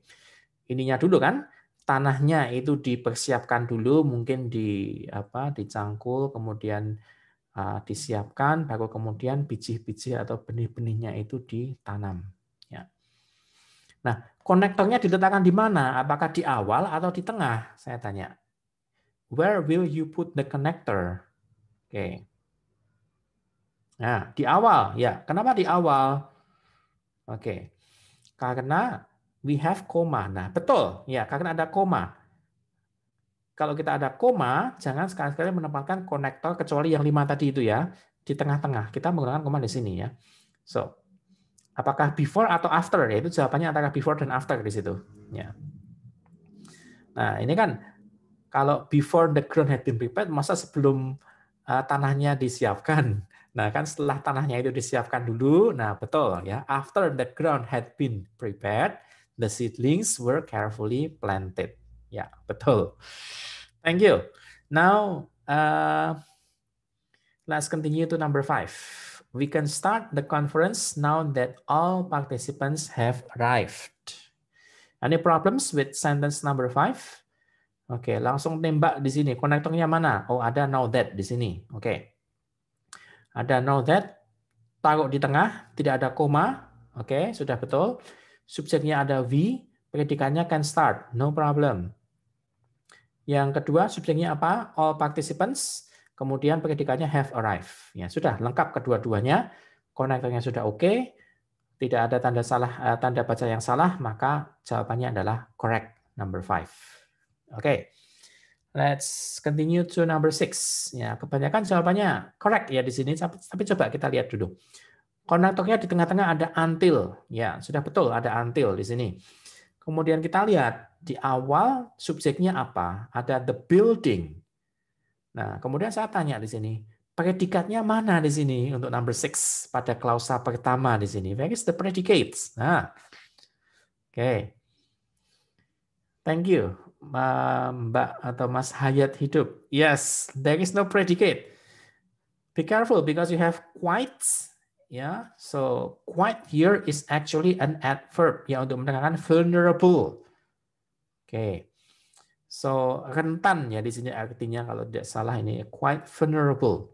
ininya dulu kan, tanahnya itu dipersiapkan dulu, mungkin di apa, dicangkul, kemudian uh, disiapkan, baru kemudian biji-biji atau benih-benihnya itu ditanam. Ya. Nah, Konektornya diletakkan di mana? Apakah di awal atau di tengah? Saya tanya. Where will you put the connector? Oke. Okay. Nah, di awal ya. Kenapa di awal? Oke. Okay. Karena we have koma. Nah, betul. Ya, karena ada koma. Kalau kita ada koma, jangan sekali-sekali menempatkan konektor kecuali yang lima tadi itu ya, di tengah-tengah. Kita menggunakan koma di sini ya. So, Apakah before atau after? Ya, itu jawabannya antara before dan after di situ. Ya. Nah, ini kan kalau before the ground had been prepared, masa sebelum eh, tanahnya disiapkan? Nah, kan setelah tanahnya itu disiapkan dulu, nah betul ya. After the ground had been prepared, the seedlings were carefully planted. Ya, betul. Thank you. Now, uh, let's continue to number five we can start the conference now that all participants have arrived. Any problems with sentence number five? Oke, okay, langsung tembak di sini. Konektornya mana? Oh, ada now that di sini. Oke. Okay. Ada now that, taruh di tengah, tidak ada koma. Oke, okay, sudah betul. Subjeknya ada V, predikannya can start, no problem. Yang kedua, subjeknya apa? All participants kemudian predikatnya have arrived. Ya, sudah lengkap kedua-duanya, konektornya sudah oke, okay, tidak ada tanda salah eh, tanda baca yang salah, maka jawabannya adalah correct number 5. Oke. Okay. Let's continue to number 6. Ya, kebanyakan jawabannya correct ya di sini, tapi, tapi coba kita lihat dulu. Konektornya di tengah-tengah ada until. Ya, sudah betul ada until di sini. Kemudian kita lihat di awal subjeknya apa? Ada the building. Nah, kemudian saya tanya di sini, predikatnya mana di sini untuk number six pada klausa pertama di sini? Where is the predicates? Nah, oke. Okay. Thank you, Mbak atau Mas Hayat Hidup. Yes, there is no predicate. Be careful because you have quite. Ya, yeah. so quite here is actually an adverb ya untuk menekankan vulnerable. Oke, okay. So rentan ya di sini artinya kalau tidak salah ini quite vulnerable.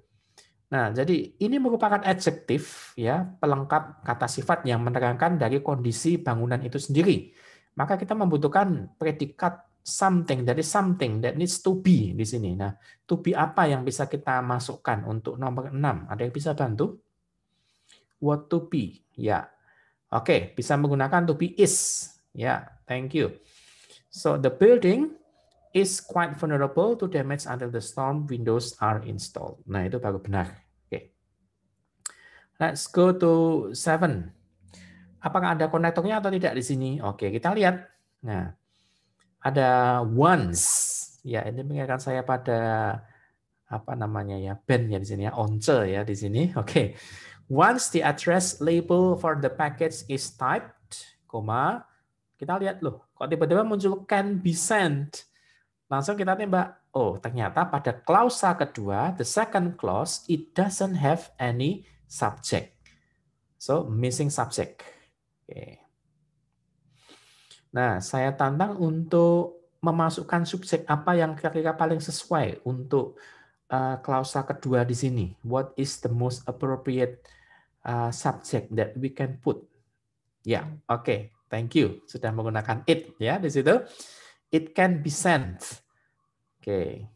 Nah, jadi ini merupakan adjektif ya, pelengkap kata sifat yang menerangkan dari kondisi bangunan itu sendiri. Maka kita membutuhkan predikat something, dari something that needs to be di sini. Nah, to be apa yang bisa kita masukkan untuk nomor 6? Ada yang bisa bantu? What to be? Ya. Oke, bisa menggunakan to be is. Ya, thank you. So the building is quite vulnerable to damage until the storm windows are installed. Nah, itu bagus benar. Oke. Okay. Let's go to 7. Apakah ada konektornya atau tidak di sini? Oke, okay, kita lihat. Nah, ada once. Ya, ini mengingatkan saya pada apa namanya ya band ya di sini ya once ya di sini oke okay. once the address label for the package is typed, koma kita lihat loh kok tiba-tiba muncul can be sent Langsung kita tembak. Oh, ternyata pada klausa kedua, the second clause, it doesn't have any subject. So, missing subject. Okay. Nah, saya tantang untuk memasukkan subjek apa yang kira-kira paling sesuai untuk uh, klausa kedua di sini. What is the most appropriate uh, subject that we can put? Ya, yeah, hmm. oke. Okay. Thank you sudah menggunakan it ya di situ. It can be sent. Okay.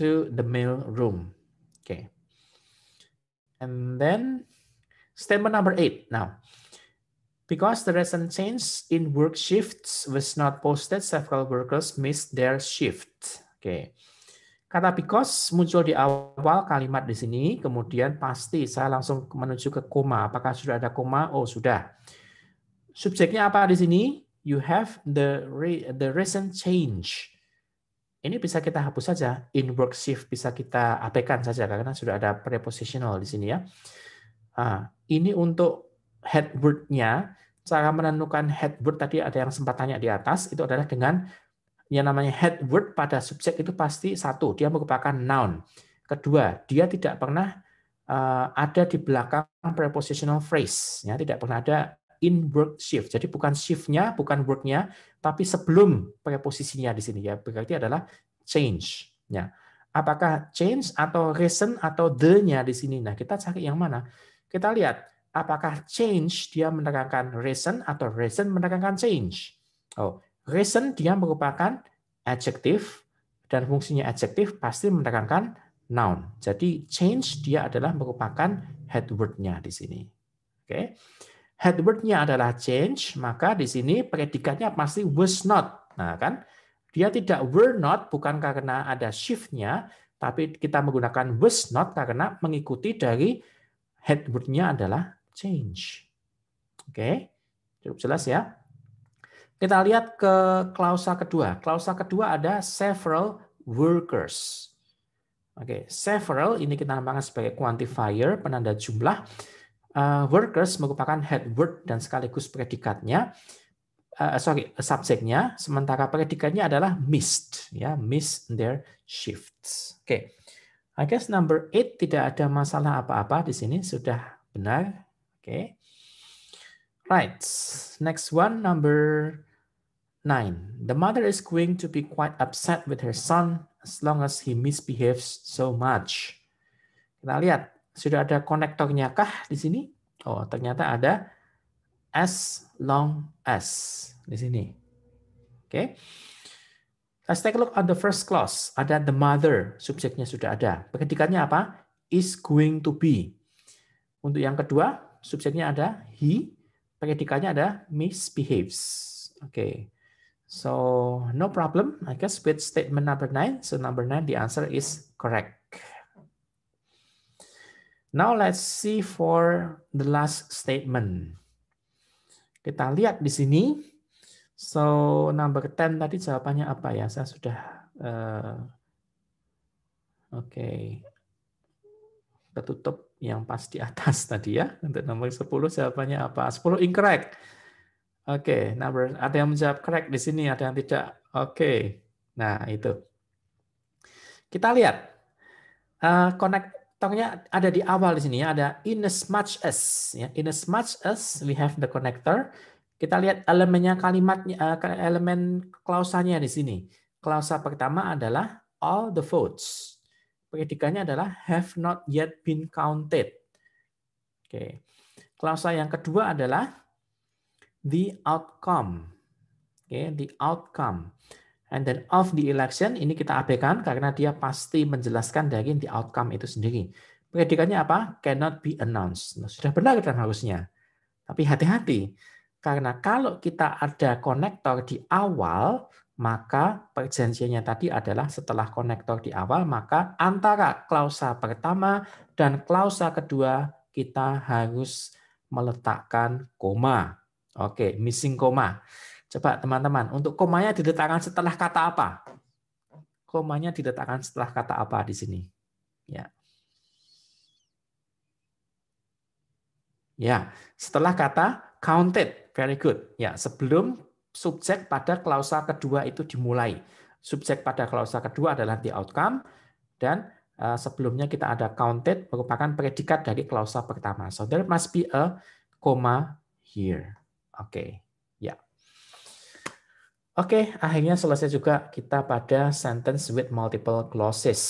To the mail room. Okay. And then statement number eight. Now, because the recent change in work shifts was not posted, several workers missed their shift. Okay. Kata because muncul di awal kalimat di sini, kemudian pasti saya langsung menuju ke koma. Apakah sudah ada koma? Oh, sudah. Subjeknya apa di sini? you have the re, the recent change. Ini bisa kita hapus saja, in work shift bisa kita abaikan saja karena sudah ada prepositional di sini ya. Ah, ini untuk word nya cara menentukan head word tadi ada yang sempat tanya di atas, itu adalah dengan yang namanya head word pada subjek itu pasti satu, dia merupakan noun. Kedua, dia tidak pernah ah, ada di belakang prepositional phrase, ya, tidak pernah ada in-work shift. Jadi bukan shift-nya, bukan work-nya, tapi sebelum preposisinya di sini ya. Berarti adalah change. Ya. Apakah change atau recent atau the-nya di sini? Nah, kita cari yang mana? Kita lihat apakah change dia menerangkan recent atau recent menerangkan change. Oh, recent dia merupakan adjective dan fungsinya adjective pasti menerangkan noun. Jadi change dia adalah merupakan headword-nya di sini. Oke. Okay headwordnya adalah change, maka di sini predikatnya pasti was not. Nah, kan? Dia tidak were not bukan karena ada shift-nya, tapi kita menggunakan was not karena mengikuti dari headwordnya adalah change. Oke, cukup jelas ya. Kita lihat ke klausa kedua. Klausa kedua ada several workers. Oke, okay. several ini kita namakan sebagai quantifier, penanda jumlah uh, workers merupakan headword dan sekaligus predikatnya uh, sorry subjeknya sementara predikatnya adalah missed ya miss their shifts oke okay. I guess number eight tidak ada masalah apa-apa di sini sudah benar oke okay. right next one number nine the mother is going to be quite upset with her son as long as he misbehaves so much kita lihat sudah ada konektornya kah di sini? Oh, ternyata ada as long as di sini. Oke. Okay. Let's take a look at the first clause. Ada the mother, subjeknya sudah ada. Predikatnya apa? Is going to be. Untuk yang kedua, subjeknya ada he, predikatnya ada misbehaves. Oke. Okay. So, no problem, I guess, with statement number 9. So, number 9, the answer is correct. Now let's see for the last statement. Kita lihat di sini. So number 10 tadi jawabannya apa ya? Saya sudah uh, oke. Okay. Ketutup yang pas di atas tadi ya. Untuk nomor 10 jawabannya apa? 10 incorrect. Oke, okay, number ada yang menjawab correct di sini, ada yang tidak. Oke. Okay. Nah, itu. Kita lihat. Uh, connect tongnya ada di awal di sini ya, ada in as much as ya. In as much as we have the connector, kita lihat elemennya kalimatnya eh, elemen klausanya di sini. Klausa pertama adalah all the votes. predikatnya adalah have not yet been counted. Oke. Klausa yang kedua adalah the outcome. Oke, the outcome. And then of the election ini kita abaikan karena dia pasti menjelaskan dari the outcome itu sendiri. Predikatnya apa? Cannot be announced. Nah, sudah benar dan harusnya. Tapi hati-hati. Karena kalau kita ada konektor di awal, maka perjanjiannya tadi adalah setelah konektor di awal, maka antara klausa pertama dan klausa kedua kita harus meletakkan koma. Oke, missing koma. Coba teman-teman, untuk komanya diletakkan setelah kata apa? Komanya diletakkan setelah kata apa di sini? Ya. Ya, setelah kata counted. Very good. Ya, sebelum subjek pada klausa kedua itu dimulai. Subjek pada klausa kedua adalah the outcome dan eh, sebelumnya kita ada counted merupakan predikat dari klausa pertama. So there must be a comma here. Oke. Okay. Ya. Yeah. Oke, akhirnya selesai juga kita pada sentence with multiple clauses.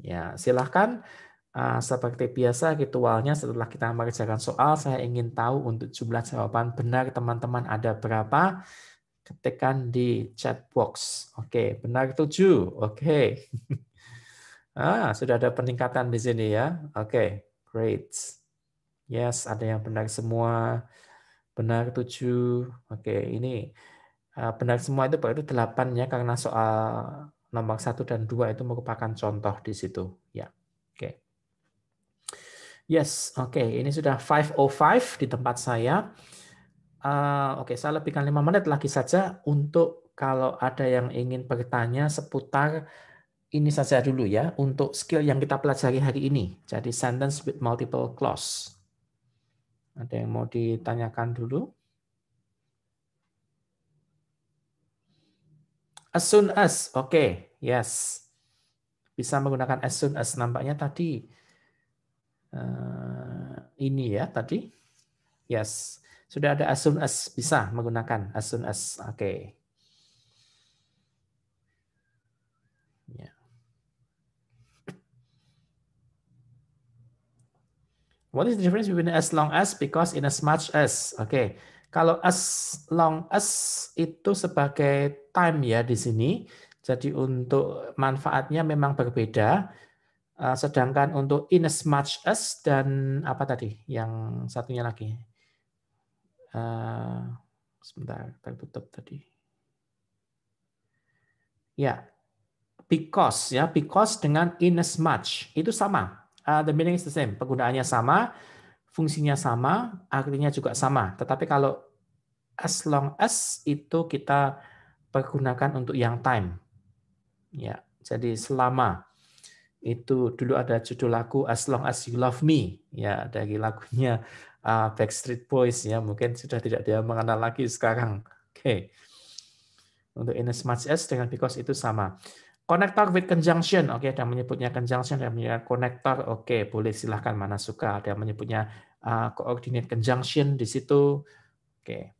Ya, silahkan uh, seperti biasa ritualnya setelah kita mengerjakan soal, saya ingin tahu untuk jumlah jawaban benar teman-teman ada berapa. Ketikkan di chat box. Oke, benar tujuh. Oke. ah, sudah ada peningkatan di sini ya. Oke, great. Yes, ada yang benar semua. Benar tujuh. Oke, ini Ah, benar semua itu itu ya karena soal nomor satu dan dua itu merupakan contoh di situ ya oke okay. yes oke okay. ini sudah 505 di tempat saya uh, oke okay, saya lebihkan lima menit lagi saja untuk kalau ada yang ingin bertanya seputar ini saja dulu ya untuk skill yang kita pelajari hari ini jadi sentence with multiple clause ada yang mau ditanyakan dulu? As soon as. Oke, okay. yes. Bisa menggunakan as soon as. Nampaknya tadi uh, ini ya tadi. Yes. Sudah ada as soon as. Bisa menggunakan as soon as. Oke. Okay. Ya. What is the difference between as long as, because, in as much as? Oke, okay. Kalau as long as itu sebagai time ya di sini. Jadi untuk manfaatnya memang berbeda. Eh, sedangkan untuk in as much as dan apa tadi yang satunya lagi. Uh, sebentar, tertutup tadi. Ya, because ya because dengan in as much itu sama. Eh, the meaning is the same, penggunaannya sama fungsinya sama, artinya juga sama. Tetapi kalau as long as itu kita pergunakan untuk yang time. Ya, jadi selama itu dulu ada judul lagu As Long As You Love Me ya dari lagunya uh, Backstreet Boys ya mungkin sudah tidak dia mengenal lagi sekarang. Oke. Okay. Untuk in as much as dengan because itu sama. Konektor with conjunction, oke, okay, ada menyebutnya conjunction, ada yang menyebutnya konektor, oke, okay, boleh silahkan mana suka, ada yang menyebutnya uh, coordinate conjunction di situ, oke, okay.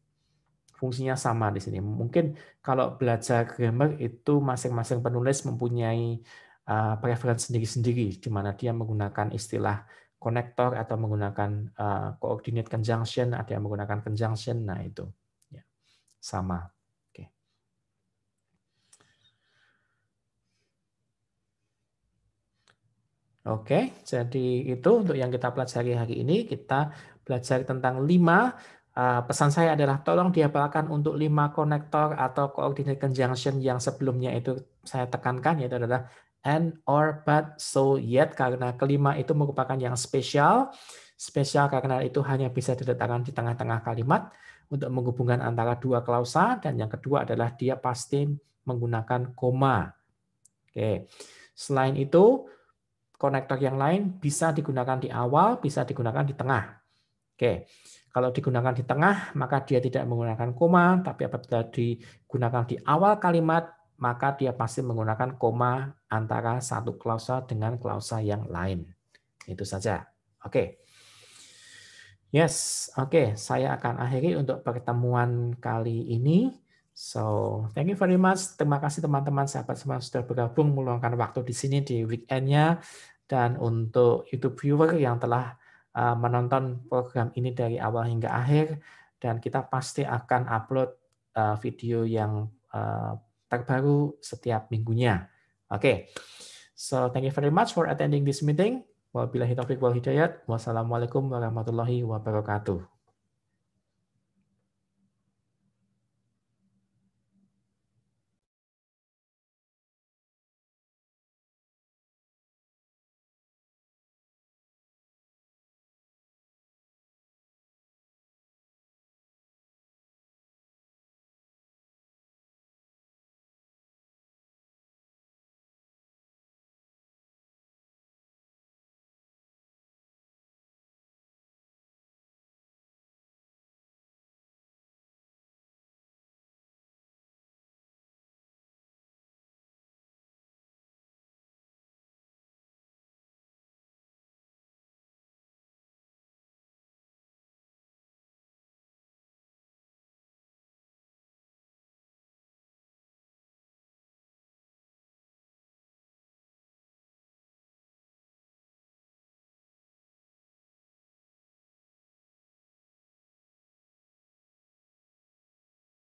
fungsinya sama di sini. Mungkin kalau belajar grammar itu masing-masing penulis mempunyai uh, preference sendiri-sendiri, di mana dia menggunakan istilah konektor atau menggunakan uh, coordinate conjunction, ada yang menggunakan conjunction, nah itu ya, sama. Oke, jadi itu untuk yang kita pelajari hari ini. Kita belajar tentang lima eh, Pesan saya adalah tolong dihafalkan untuk lima konektor atau coordinate conjunction yang sebelumnya itu saya tekankan, yaitu adalah and, or, but, so, yet. Karena kelima itu merupakan yang spesial. Spesial karena itu hanya bisa diletakkan di tengah-tengah kalimat untuk menghubungkan antara dua klausa. Dan yang kedua adalah dia pasti menggunakan koma. Oke. Selain itu, konektor yang lain bisa digunakan di awal, bisa digunakan di tengah. Oke, kalau digunakan di tengah, maka dia tidak menggunakan koma, tapi apabila digunakan di awal kalimat, maka dia pasti menggunakan koma antara satu klausa dengan klausa yang lain. Itu saja. Oke. Yes, oke. Okay. Saya akan akhiri untuk pertemuan kali ini. So, thank you very much. Terima kasih teman-teman, sahabat semua sudah bergabung meluangkan waktu di sini di weekendnya dan untuk YouTube viewer yang telah uh, menonton program ini dari awal hingga akhir dan kita pasti akan upload uh, video yang uh, terbaru setiap minggunya. Oke. Okay. So thank you very much for attending this meeting. Wabillahi taufiq wal hidayat. Wassalamualaikum warahmatullahi wabarakatuh.